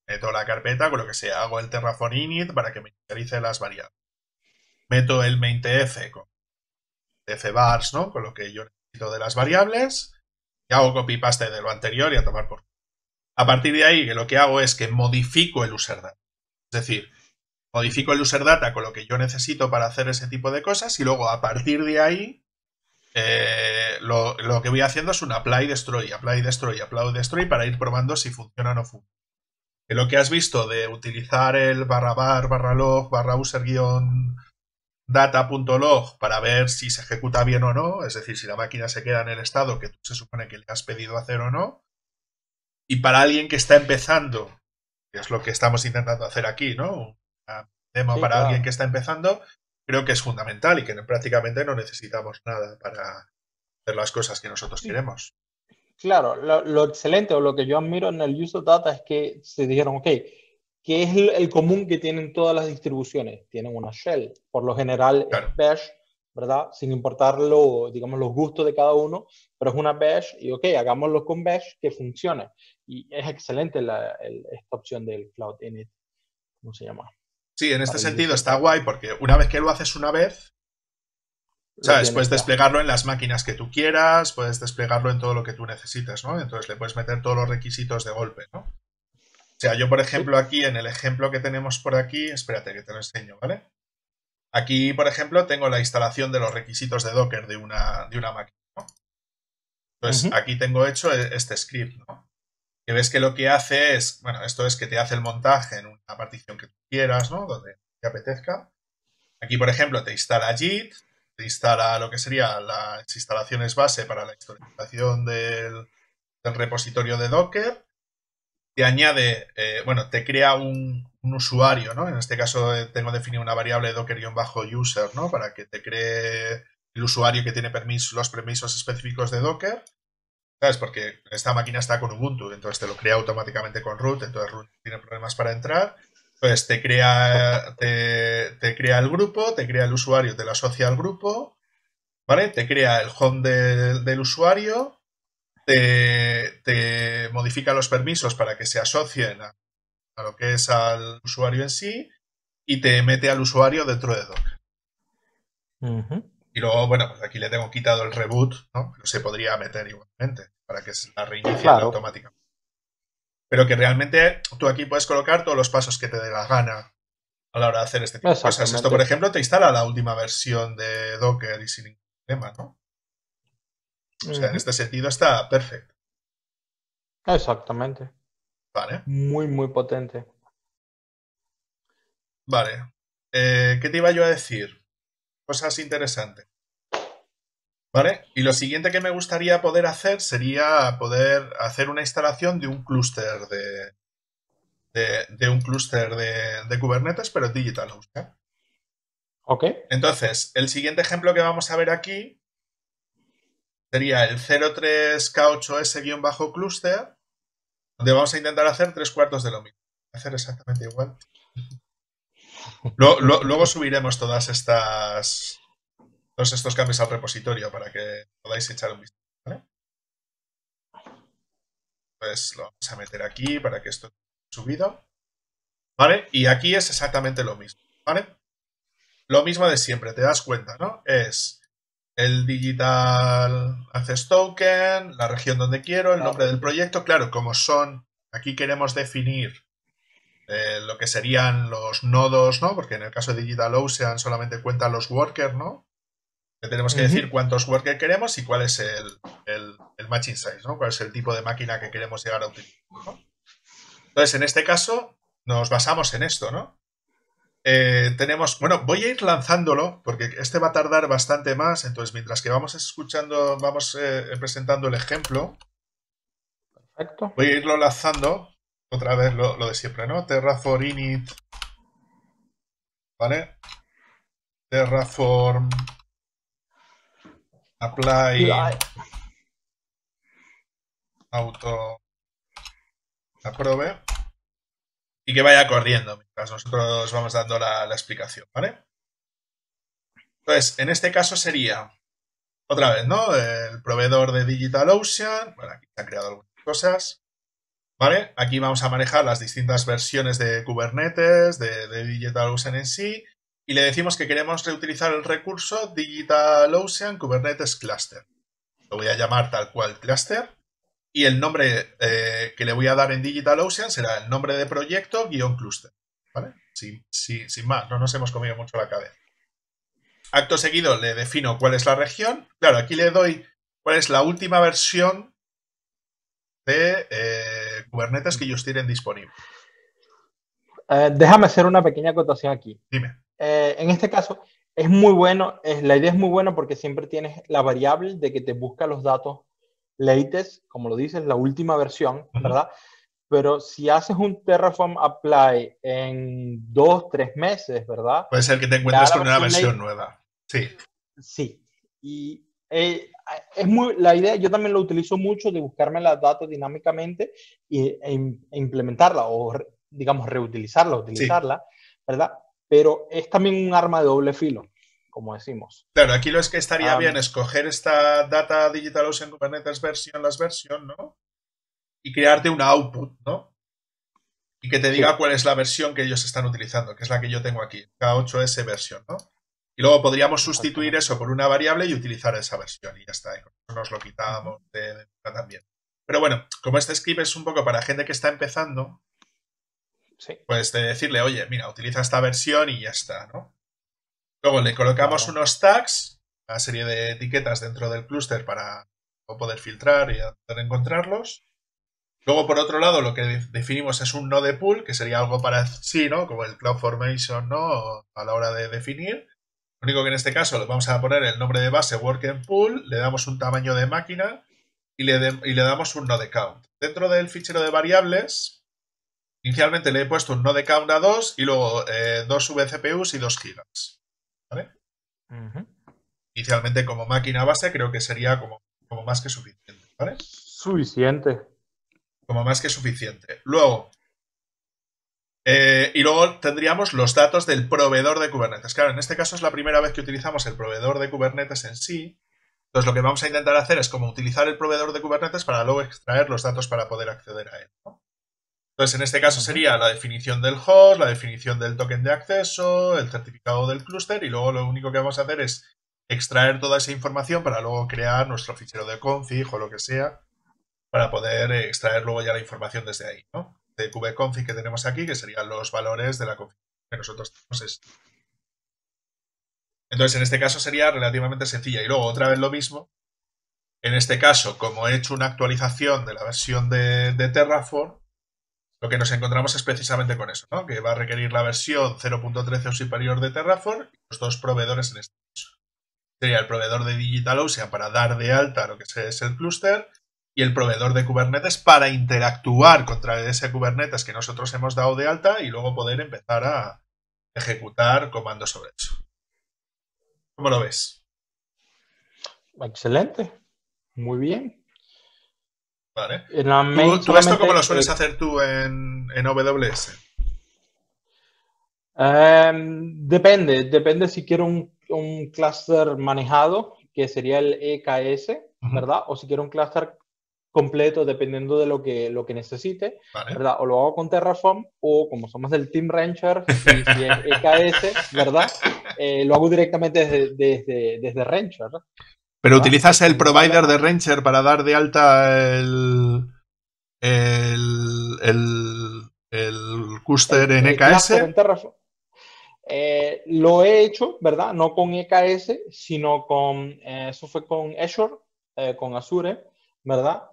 Meto la carpeta con lo que sea. Hago el Terraform init para que me inicialice las variables. Meto el maintf con de ¿no? Con lo que yo necesito de las variables. Y hago copy-paste de lo anterior y a tomar por. A partir de ahí, lo que hago es que modifico el user data. Es decir, modifico el user data con lo que yo necesito para hacer ese tipo de cosas y luego a partir de ahí eh, lo, que voy haciendo es un apply, destroy, apply, destroy, apply, destroy para ir probando si funciona o no funciona. Lo que has visto de utilizar el barra bar, barra log, barra user guión data.log para ver si se ejecuta bien o no, es decir, si la máquina se queda en el estado que tú se supone que le has pedido hacer o no. Y para alguien que está empezando, que es lo que estamos intentando hacer aquí, ¿no? demo para alguien que está empezando, creo que es fundamental y que prácticamente no necesitamos nada para hacer las cosas que nosotros queremos. Claro, lo, excelente o lo que yo admiro en el Use of Data es que se dijeron, ok, que es el común que tienen todas las distribuciones. Tienen una shell, por lo general es bash, ¿verdad? Sin importar digamos, los gustos de cada uno, pero es una bash y, ok, hagámoslo con bash que funcione. Y es excelente esta opción del Cloud Init. ¿Cómo se llama? Sí, en este sentido está guay porque una vez que lo haces una vez, Puedes desplegarlo en las máquinas que tú quieras, puedes desplegarlo en todo lo que tú necesites, ¿no? Entonces le puedes meter todos los requisitos de golpe, ¿no? O sea, yo, por ejemplo, aquí en el ejemplo que tenemos por aquí, espérate que te lo enseño, ¿vale? Aquí, por ejemplo, tengo la instalación de los requisitos de Docker de una, una máquina. ¿no? Entonces, aquí tengo hecho e, este script, ¿no? Que ves que lo que hace es, bueno, esto es que te hace el montaje en una partición que tú quieras, ¿no? Donde te apetezca. Aquí, por ejemplo, te instala JIT, te instala lo que sería las instalaciones base para la instalación del repositorio de Docker te añade, eh, bueno, te crea un, usuario, ¿no? En este caso eh, tengo definido una variable docker-user, ¿no? Para que te cree el usuario que tiene los permisos específicos de Docker. ¿Sabes? Porque esta máquina está con Ubuntu, entonces te lo crea automáticamente con root, entonces root tiene problemas para entrar. Entonces pues te crea, te, crea el grupo, te crea el usuario, te lo asocia al grupo, ¿vale? Te crea el home del usuario, te, modifica los permisos para que se asocien a, lo que es al usuario en sí y te mete al usuario dentro de Docker. Y luego, bueno, pues aquí le tengo quitado el reboot, ¿no? Pero se podría meter igualmente para que se la reinicie automáticamente. Pero que realmente tú aquí puedes colocar todos los pasos que te dé la gana a la hora de hacer este tipo de cosas. Esto, por ejemplo, te instala la última versión de Docker y sin ningún problema, ¿no? O sea, en este sentido está perfecto. Exactamente. Vale. Muy, muy potente. Vale. Eh, ¿Qué te iba yo a decir? Cosas interesantes. ¿Vale? Y lo siguiente que me gustaría poder hacer sería poder hacer una instalación de un clúster de, de, un clúster de, de, Kubernetes, pero digital. Ok. Entonces, el siguiente ejemplo que vamos a ver aquí sería el 03K8S-cluster, donde vamos a intentar hacer tres cuartos de lo mismo. Hacer exactamente igual. Luego, subiremos todas estas todos estos cambios al repositorio para que podáis echar un vistazo. ¿vale? Pues lo vamos a meter aquí para que esto esté subido. ¿Vale? Y aquí es exactamente lo mismo. Lo mismo de siempre, te das cuenta, ¿no? Es el digital access token, la región donde quiero, el nombre del proyecto. Claro, como son, aquí queremos definir eh, lo que serían los nodos, ¿no? Porque en el caso de Digital solamente cuentan los workers, ¿no? tenemos que decir cuántos workers queremos y cuál es el, matching size, ¿no? Cuál es el tipo de máquina que queremos llegar a utilizar, Entonces, en este caso, nos basamos en esto, ¿no? Eh, tenemos, bueno, voy a ir lanzándolo porque este va a tardar bastante más, entonces mientras que vamos escuchando, vamos eh, presentando el ejemplo. Voy a irlo lanzando otra vez lo, de siempre, ¿no? Terraform init, ¿vale? Terraform apply auto Aprove y que vaya corriendo mientras nosotros vamos dando la, explicación, ¿vale? Entonces, en este caso sería, otra vez, ¿no? El proveedor de DigitalOcean, bueno, aquí se han creado algunas cosas, ¿vale? Aquí vamos a manejar las distintas versiones de Kubernetes, de, de DigitalOcean en sí, y le decimos que queremos reutilizar el recurso DigitalOcean Kubernetes Cluster. Lo voy a llamar tal cual cluster y el nombre eh, que le voy a dar en DigitalOcean será el nombre de proyecto guión cluster. ¿Vale? Sin, sin, más, no nos hemos comido mucho la cabeza. Acto seguido le defino cuál es la región. Claro, aquí le doy cuál es la última versión de eh, Kubernetes que ellos tienen disponible. Eh, déjame hacer una pequeña acotación aquí. Dime. en este caso, es muy bueno, la idea es muy buena porque siempre tienes la variable de que te busca los datos Latest, como lo dices, la última versión, ¿verdad? Pero si haces un Terraform Apply en dos, tres meses, ¿verdad? Puede ser que te encuentres con una versión nueva. Sí. Sí. Y eh, es muy, la idea, yo también lo utilizo mucho de buscarme las datos dinámicamente y, e, e implementarla o, digamos, reutilizarla, utilizarla, ¿verdad? Pero es también un arma de doble filo como decimos. Claro, aquí lo es que estaría bien escoger esta data digital Ocean Kubernetes versión las version, ¿no? Y crearte una output, ¿no? Y que te diga cuál es la versión que ellos están utilizando, que es la que yo tengo aquí, K8S versión ¿no? Y luego podríamos sustituir eso por una variable y utilizar esa versión y ya está. Nos lo quitamos de, también. Pero bueno, como este script es un poco para gente que está empezando, pues de decirle, oye, mira, utiliza esta versión y ya está, ¿no? Luego le colocamos unos tags, una serie de etiquetas dentro del clúster para poder filtrar y encontrarlos. Luego, por otro lado, lo que definimos es un node pool, que sería algo para sí, ¿no? Como el cloud formation, ¿no? a la hora de definir. Lo único que en este caso le vamos a poner el nombre de base work pool, le damos un tamaño de máquina y le, damos un node count. Dentro del fichero de variables, inicialmente le he puesto un node count a 2 y luego eh, 2 vCPUs y 2 gigas. ¿vale? Inicialmente como máquina base creo que sería como, más que suficiente, ¿vale? Suficiente. Como más que suficiente. Luego, eh, y luego tendríamos los datos del proveedor de Kubernetes. Claro, en este caso es la primera vez que utilizamos el proveedor de Kubernetes en sí. Entonces lo que vamos a intentar hacer es como utilizar el proveedor de Kubernetes para luego extraer los datos para poder acceder a él. ¿no? Entonces, en este caso sería la definición del host, la definición del token de acceso, el certificado del clúster y luego lo único que vamos a hacer es extraer toda esa información para luego crear nuestro fichero de config o lo que sea para poder eh, extraer luego ya la información desde ahí, ¿no? De kubeconfig que tenemos aquí, que serían los valores de la config que nosotros tenemos. Entonces, en este caso sería relativamente sencilla. Y luego, otra vez lo mismo. En este caso, como he hecho una actualización de la versión de Terraform, lo que nos encontramos es precisamente con eso, ¿no? que va a requerir la versión 0.13 o superior de Terraform y los dos proveedores en este caso. Sería el proveedor de DigitalOcean para dar de alta lo que es el clúster y el proveedor de Kubernetes para interactuar contra ese Kubernetes que nosotros hemos dado de alta y luego poder empezar a ejecutar comandos sobre eso. ¿Cómo lo ves? Excelente. Muy bien. ¿Tú, esto cómo lo sueles hacer tú en, en AWS? Em, depende, depende si quiero un, un clúster manejado, que sería el EKS, ¿verdad? O si quiero un clúster completo dependiendo de lo que, lo que necesite, ¿verdad? O lo hago con Terraform o como somos del Team Rancher, EKS, e ¿verdad? Eh, lo hago directamente desde, desde, desde Rancher. Pero utilizas el provider de Rancher para dar de alta el. el. el. cluster en EKS. Eh, eh, e eh, lo he hecho, ¿verdad? No con EKS, sino con. eso fue con Azure, con Azure, ¿verdad?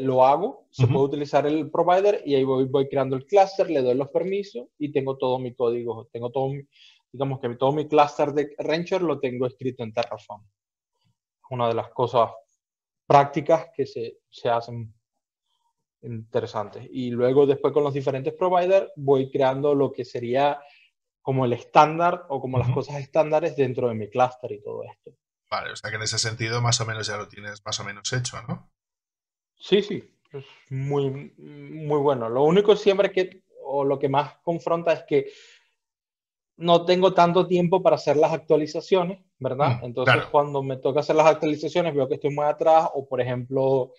lo hago, se puede utilizar el provider y ahí voy, voy creando el cluster, le doy los permisos y tengo todo mi código, tengo todo mi digamos que todo mi cluster de Rancher lo tengo escrito en Terraform una de las cosas prácticas que se, hacen interesantes. Y luego después con los diferentes providers voy creando lo que sería como el estándar o como las cosas estándares dentro de mi clúster y todo esto. Vale, o sea que en ese sentido más o menos ya lo tienes más o menos hecho, ¿no? Sí, sí, es muy, muy bueno. Lo único siempre que, o lo que más confronta es que no tengo tanto tiempo para hacer las actualizaciones, ¿verdad? Mm, Entonces, cuando me toca hacer las actualizaciones, veo que estoy muy atrás o, por ejemplo,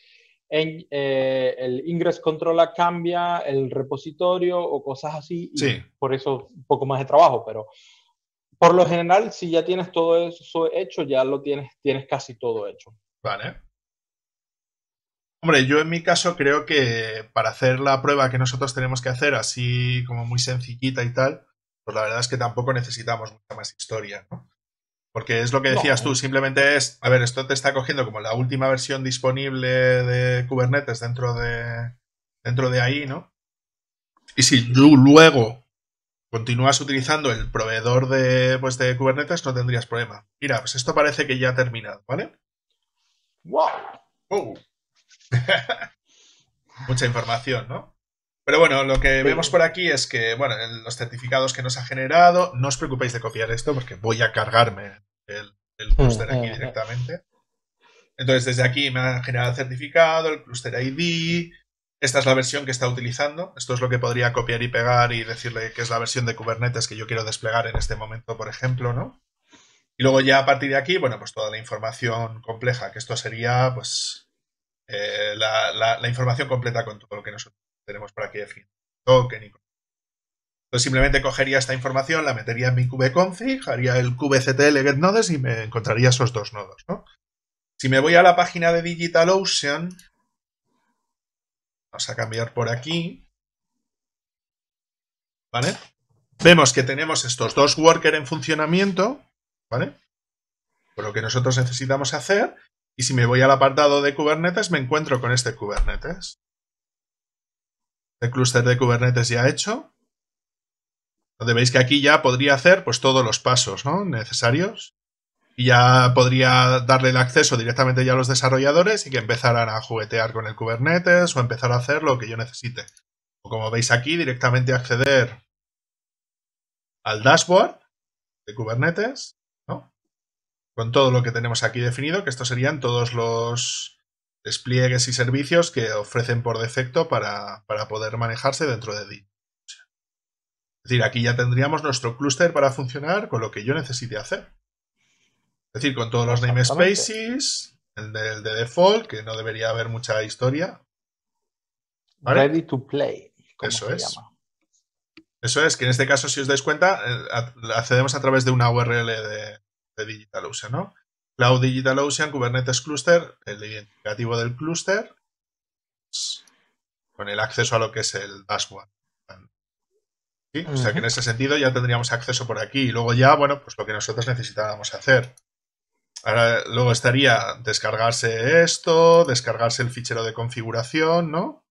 en, eh, el ingress controla cambia el repositorio o cosas así. sí. Por eso un poco más de trabajo, pero por lo general, si ya tienes todo eso hecho, ya lo tienes, tienes casi todo hecho. Vale. Hombre, yo en mi caso creo que para hacer la prueba que nosotros tenemos que hacer, así como muy sencillita y tal, pues la verdad es que tampoco necesitamos mucha más historia, ¿no? Porque es lo que decías tú, simplemente es, a ver, esto te está cogiendo como la última versión disponible de Kubernetes dentro de, dentro de ahí, ¿no? Y si tú luego continúas utilizando el proveedor de, pues, de Kubernetes, no tendrías problema. Mira, pues esto parece que ya ha terminado, ¿vale? ¡Wow! Oh. Mucha información, ¿no? Pero bueno, lo que vemos por aquí es que, bueno, los certificados que nos ha generado, no os preocupéis de copiar esto porque voy a cargarme el, el mm, clúster aquí mm, mm. directamente. Entonces, desde aquí me ha generado el certificado, el cluster ID. Esta es la versión que está utilizando. Esto es lo que podría copiar y pegar y decirle que es la versión de Kubernetes que yo quiero desplegar en este momento, por ejemplo, ¿no? Y luego ya a partir de aquí, bueno, pues toda la información compleja, que esto sería, pues, eh, la, la, información completa con todo lo que nosotros tenemos por aquí token y entonces simplemente cogería esta información, la metería en mi kubeconfig, haría el kubectl get nodes y me encontraría esos dos nodos, Si me voy a la página de DigitalOcean, vamos a cambiar por aquí, Vemos que tenemos estos dos worker en funcionamiento, ¿vale? Por lo que nosotros necesitamos hacer, y si me voy al apartado de Kubernetes, me encuentro con este Kubernetes el clúster de Kubernetes ya hecho. Donde veis que aquí ya podría hacer pues, todos los pasos ¿no? necesarios. Y ya podría darle el acceso directamente ya a los desarrolladores y que empezaran a juguetear con el Kubernetes o empezar a hacer lo que yo necesite. O como veis aquí, directamente acceder al dashboard de Kubernetes, ¿no? Con todo lo que tenemos aquí definido, que estos serían todos los despliegues y servicios que ofrecen por defecto para, poder manejarse dentro de DIN. Es decir, aquí ya tendríamos nuestro clúster para funcionar con lo que yo necesite hacer. Es decir, con todos los namespaces, el de, de default, que no debería haber mucha historia. Ready to play. Eso es. Eso es, que en este caso, si os dais cuenta, eh, accedemos a través de una URL de, de DigitalOcean, ¿no? Cloud Ocean Kubernetes Cluster, el identificativo del cluster con el acceso a lo que es el dashboard. ¿Sí? O sea que en ese sentido ya tendríamos acceso por aquí y luego ya, bueno, pues lo que nosotros necesitábamos hacer. Ahora, luego estaría descargarse esto, descargarse el fichero de configuración, ¿no?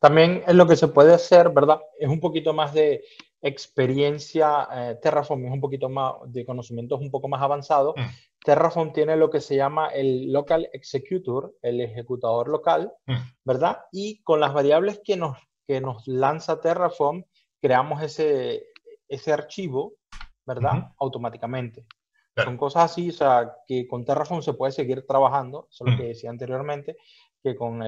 También es lo que se puede hacer, ¿verdad? Es un poquito más de experiencia, eh, Terraform es un poquito más de conocimientos un poco más avanzado. Mm. Terraform tiene lo que se llama el local executor, el ejecutador local, mm. ¿verdad? Y con las variables que nos, que nos lanza Terraform, creamos ese, ese archivo, ¿verdad? Automáticamente. Son cosas así, o sea, que con Terraform se puede seguir trabajando, eso es lo mm. que decía anteriormente, que con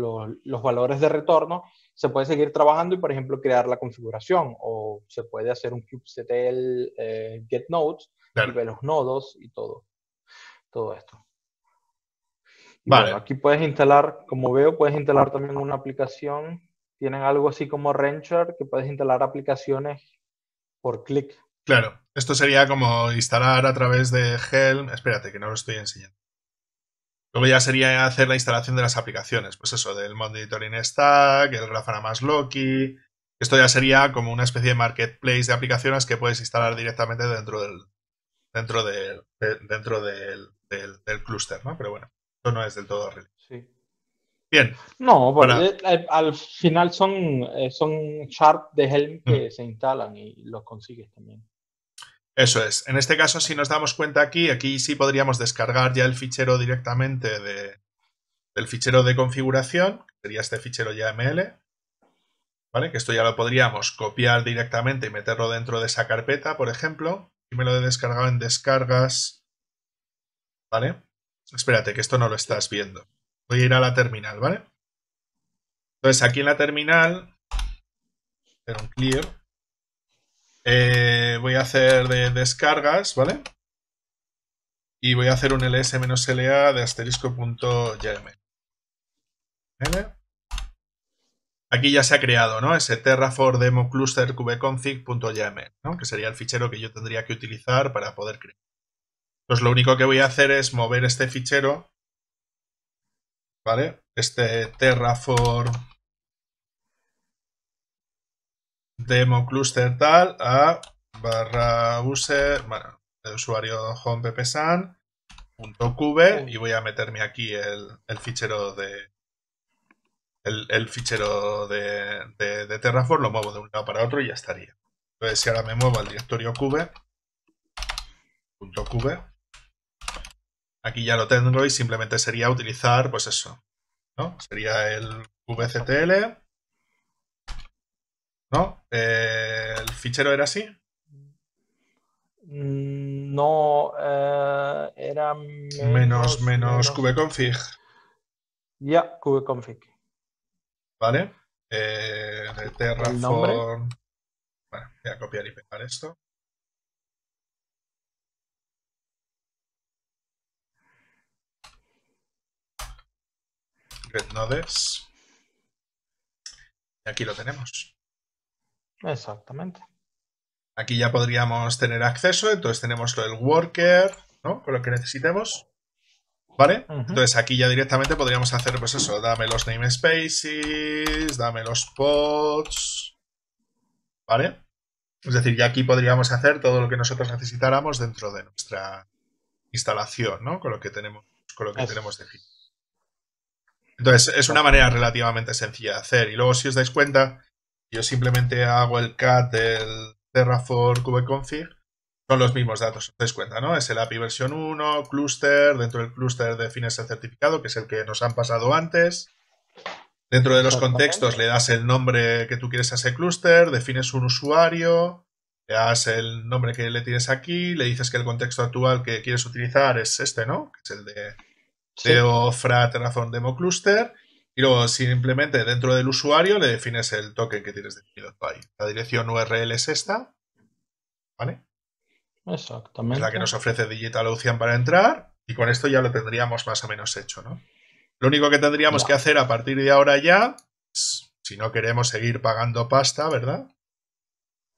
los, valores de retorno se puede seguir trabajando y, por ejemplo, crear la configuración o se puede hacer un kubectl eh, get nodes y ver los nodos y todo todo esto. vale. aquí puedes instalar, como veo, puedes instalar también una aplicación. Tienen algo así como Rancher, que puedes instalar aplicaciones por clic. Claro, esto sería como instalar a través de Helm. Espérate, que no lo estoy enseñando. Luego ya sería hacer la instalación de las aplicaciones, pues eso, del Monitoring Stack, el Grafana más Loki. Esto ya sería como una especie de marketplace de aplicaciones que puedes instalar directamente dentro del dentro del dentro del del, clúster, ¿no? Pero bueno, esto no es del todo real. Sí. Bien. No, Bueno. Eh, eh, al final son, eh, son de Helm que mm. se instalan y los consigues también. Eso es. En este caso, si nos damos cuenta aquí, aquí sí podríamos descargar ya el fichero directamente de, del fichero de configuración, que sería este fichero YAML, ¿vale? Que esto ya lo podríamos copiar directamente y meterlo dentro de esa carpeta, por ejemplo. Y me lo he descargado en descargas ¿Vale? Espérate, que esto no lo estás viendo. Voy a ir a la terminal, ¿vale? Entonces, aquí en la terminal, hacer un clear. Eh, voy a hacer de descargas, ¿vale? Y voy a hacer un ls-la de asterisco.yml, ¿Vale? Aquí ya se ha creado, ¿no? Ese terraform demo cluster ¿no? Que sería el fichero que yo tendría que utilizar para poder crear. Pues lo único que voy a hacer es mover este fichero, ¿vale? Este terraform demo cluster tal a barra user, bueno, el usuario home y voy a meterme aquí el, fichero de, el, el, fichero de, de, Terraform, lo muevo de un lado para otro y ya estaría. Entonces, si ahora me muevo al directorio cube, punto Aquí ya lo tengo y simplemente sería utilizar, pues eso, ¿no? Sería el vctl, ¿no? ¿El fichero era así? Mm, no, eh, era menos... Menos, menos Ya, yeah, Vale. Eh, Terraform... Bueno, voy a copiar y pegar esto. Y aquí lo tenemos. Exactamente. Aquí ya podríamos tener acceso, entonces tenemos el worker, ¿no? Con lo que necesitemos. ¿Vale? Entonces aquí ya directamente podríamos hacer, pues eso, dame los namespaces, dame los pods, ¿vale? Es decir, ya aquí podríamos hacer todo lo que nosotros necesitáramos dentro de nuestra instalación, ¿no? Con lo que tenemos, con lo que tenemos entonces, es una manera relativamente sencilla de hacer. Y luego, si os dais cuenta, yo simplemente hago el cat del Terraform config Son los mismos datos, os dais cuenta, ¿no? Es el API versión 1, cluster, dentro del cluster defines el certificado, que es el que nos han pasado antes. Dentro de los contextos le das el nombre que tú quieres a ese cluster, defines un usuario, le das el nombre que le tienes aquí, le dices que el contexto actual que quieres utilizar es este, ¿no? Que es el de sí. Razón Demo Cluster. Y luego simplemente dentro del usuario le defines el token que tienes definido ahí. La dirección URL es esta. ¿Vale? Exactamente. Es la que nos ofrece DigitalOcean para entrar. Y con esto ya lo tendríamos más o menos hecho, ¿no? Lo único que tendríamos que hacer a partir de ahora ya, si no queremos seguir pagando pasta, ¿verdad?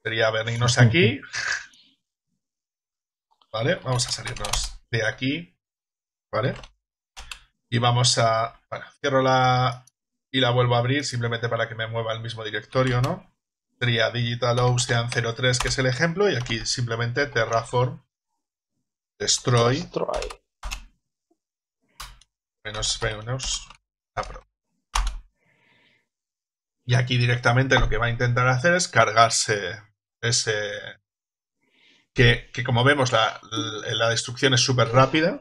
Sería venirnos aquí. ¿Vale? Vamos a salirnos de aquí. ¿Vale? Y vamos a... Bueno, cierro la... y la vuelvo a abrir simplemente para que me mueva el mismo directorio, ¿no? Sería digital 03, que es el ejemplo, y aquí simplemente terraform destroy, menos menos Y aquí directamente lo que va a intentar hacer es cargarse ese... Que, como vemos la, la destrucción es súper rápida,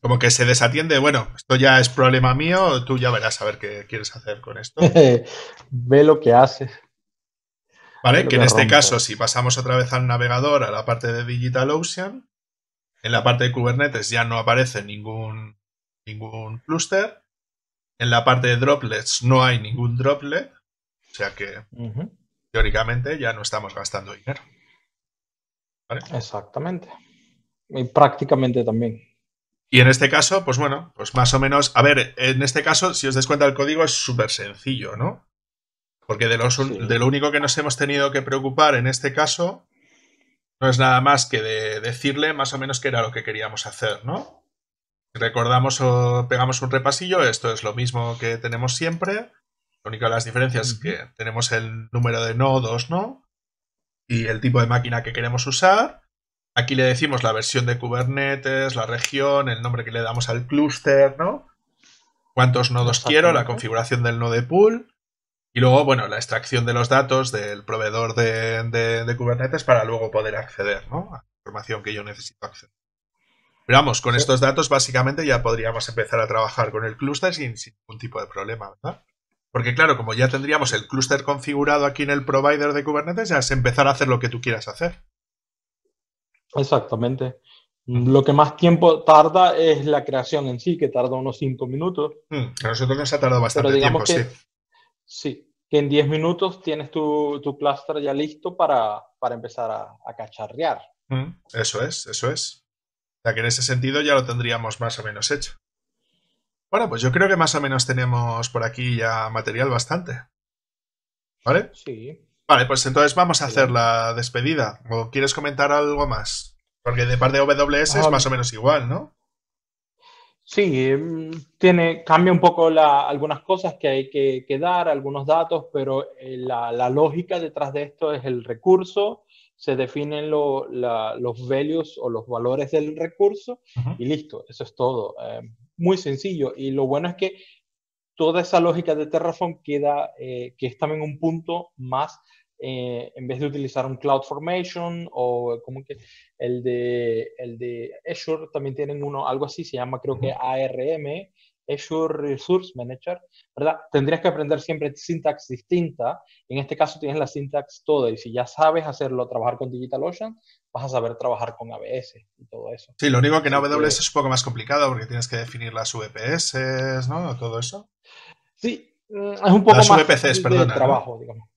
como que se desatiende, bueno, esto ya es problema mío, tú ya verás a ver qué quieres hacer con esto. Ve lo que haces. Vale, que en este caso, si pasamos otra vez al navegador, a la parte de DigitalOcean, en la parte de Kubernetes ya no aparece ningún, ningún clúster. En la parte de droplets no hay ningún droplet. O sea que teóricamente ya no estamos gastando dinero. Exactamente. Y prácticamente también. Y en este caso, pues bueno, pues más o menos, a ver, en este caso, si os des cuenta, el código es súper sencillo, ¿no? Porque de, lo único que nos hemos tenido que preocupar en este caso no es nada más que de decirle más o menos qué era lo que queríamos hacer, ¿no? Recordamos o pegamos un repasillo, esto es lo mismo que tenemos siempre, la única de las diferencias es que tenemos el número de nodos, ¿no? Y el tipo de máquina que queremos usar Aquí le decimos la versión de Kubernetes, la región, el nombre que le damos al clúster, ¿no? Cuántos nodos quiero, la configuración del node pool y luego, bueno, la extracción de los datos del proveedor de, Kubernetes para luego poder acceder, ¿no? A la información que yo necesito acceder. Pero vamos, con estos datos básicamente ya podríamos empezar a trabajar con el clúster sin, sin, ningún tipo de problema, ¿verdad? Porque claro, como ya tendríamos el clúster configurado aquí en el provider de Kubernetes, ya es empezar a hacer lo que tú quieras hacer. Exactamente. Lo que más tiempo tarda es la creación en sí, que tarda unos 5 minutos. Hmm, a nosotros nos ha tardado bastante Pero digamos que, sí. que en 10 minutos tienes tu, tu cluster ya listo para, empezar a, cacharrear. Hmm, eso es, eso es. O sea que en ese sentido ya lo tendríamos más o menos hecho. Bueno, pues yo creo que más o menos tenemos por aquí ya material bastante. ¿Vale? Sí. Vale, pues entonces vamos a hacer la despedida. ¿O quieres comentar algo más? Porque de parte de WS es ah, más o menos igual, ¿no? Sí, em, tiene, cambia un poco la, algunas cosas que hay que, dar, algunos datos, pero eh, la, la, lógica detrás de esto es el recurso, se definen lo, la, los values o los valores del recurso y listo, eso es todo. Em, muy sencillo y lo bueno es que toda esa lógica de Terraform queda, eh, que es también un punto más, eh, en vez de utilizar un Cloud Formation o eh, como que el de, el de Azure, también tienen uno, algo así, se llama creo que ARM, Azure Resource Manager, ¿verdad? Tendrías que aprender siempre syntax distinta. En este caso tienes la syntax toda y si ya sabes hacerlo, trabajar con DigitalOcean, vas a saber trabajar con ABS y todo eso. Sí, lo único que en AWS es un poco más complicado porque tienes que definir las VPS, ¿no? Todo eso. Sí, mm, es un poco las más VPCs, de trabajo, digamos.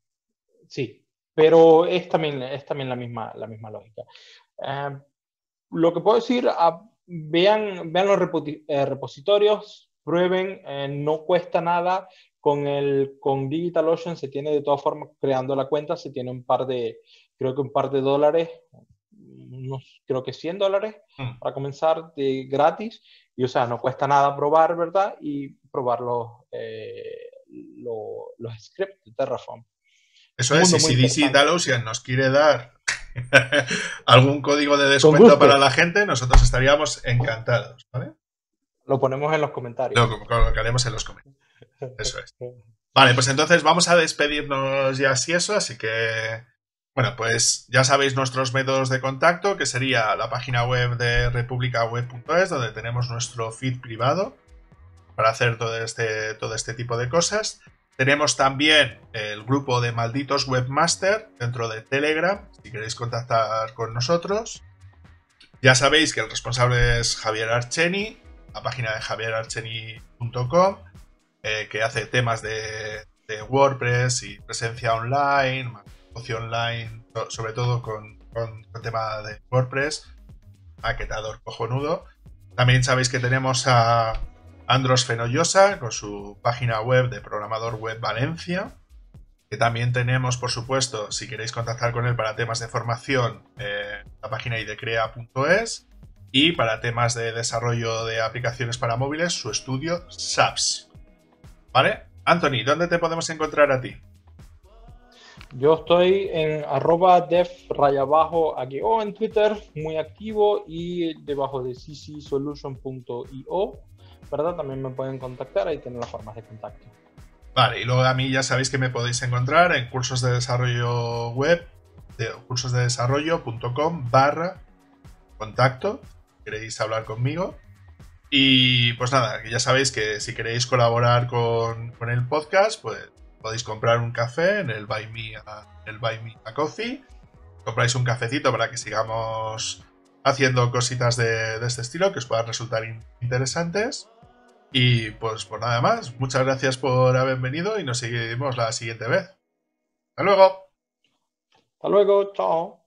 Sí, pero es también, es también la, misma, la misma lógica. Eh, lo que puedo decir, ah, vean, vean los eh, repositorios, prueben, eh, no cuesta nada. Con, el, con DigitalOcean se tiene de todas formas, creando la cuenta, se tiene un par de, creo que un par de dólares, creo que 100 dólares mm. para comenzar de gratis. Y o sea, no cuesta nada probar, ¿verdad? Y probar los, eh, los, scripts de Terraform. Eso es, y si DigitalOcean nos quiere dar algún código de descuento para la gente, nosotros estaríamos encantados, ¿vale? Lo ponemos en los comentarios. Lo colocaremos en los comentarios. Eso es. Vale, pues entonces vamos a despedirnos ya si eso, así que bueno, pues ya sabéis nuestros métodos de contacto, que sería la página web de republicaweb.es, donde tenemos nuestro feed privado para hacer todo este, todo este tipo de cosas. Tenemos también el grupo de malditos webmaster dentro de Telegram, si queréis contactar con nosotros. Ya sabéis que el responsable es Javier Archeni, la página de javierarcheni.com, eh, que hace temas de, WordPress y presencia online, negocio online, sobre todo con, con, tema de WordPress, maquetador cojonudo. También sabéis que tenemos a Andros Fenollosa con su página web de programador web Valencia, que también tenemos, por supuesto, si queréis contactar con él para temas de formación, eh, la página idcrea.es y para temas de desarrollo de aplicaciones para móviles, su estudio SAPS. ¿Vale? Anthony, ¿dónde te podemos encontrar a ti? Yo estoy en arroba raya abajo en Twitter, muy activo y debajo de ccsolution.io, ¿verdad? También me pueden contactar, ahí tienen las formas de contacto. Vale, y luego a mí ya sabéis que me podéis encontrar en cursos de desarrollo web, de desarrollocom barra contacto queréis hablar conmigo. Y pues nada, ya sabéis que si queréis colaborar con, el podcast, pues podéis comprar un café en el Buy Me a, el Buy Me a Coffee. Compráis un cafecito para que sigamos haciendo cositas de, este estilo que os puedan resultar interesantes. Y pues por nada más, muchas gracias por haber venido y nos seguimos la siguiente vez. Hasta luego. Hasta luego, chao.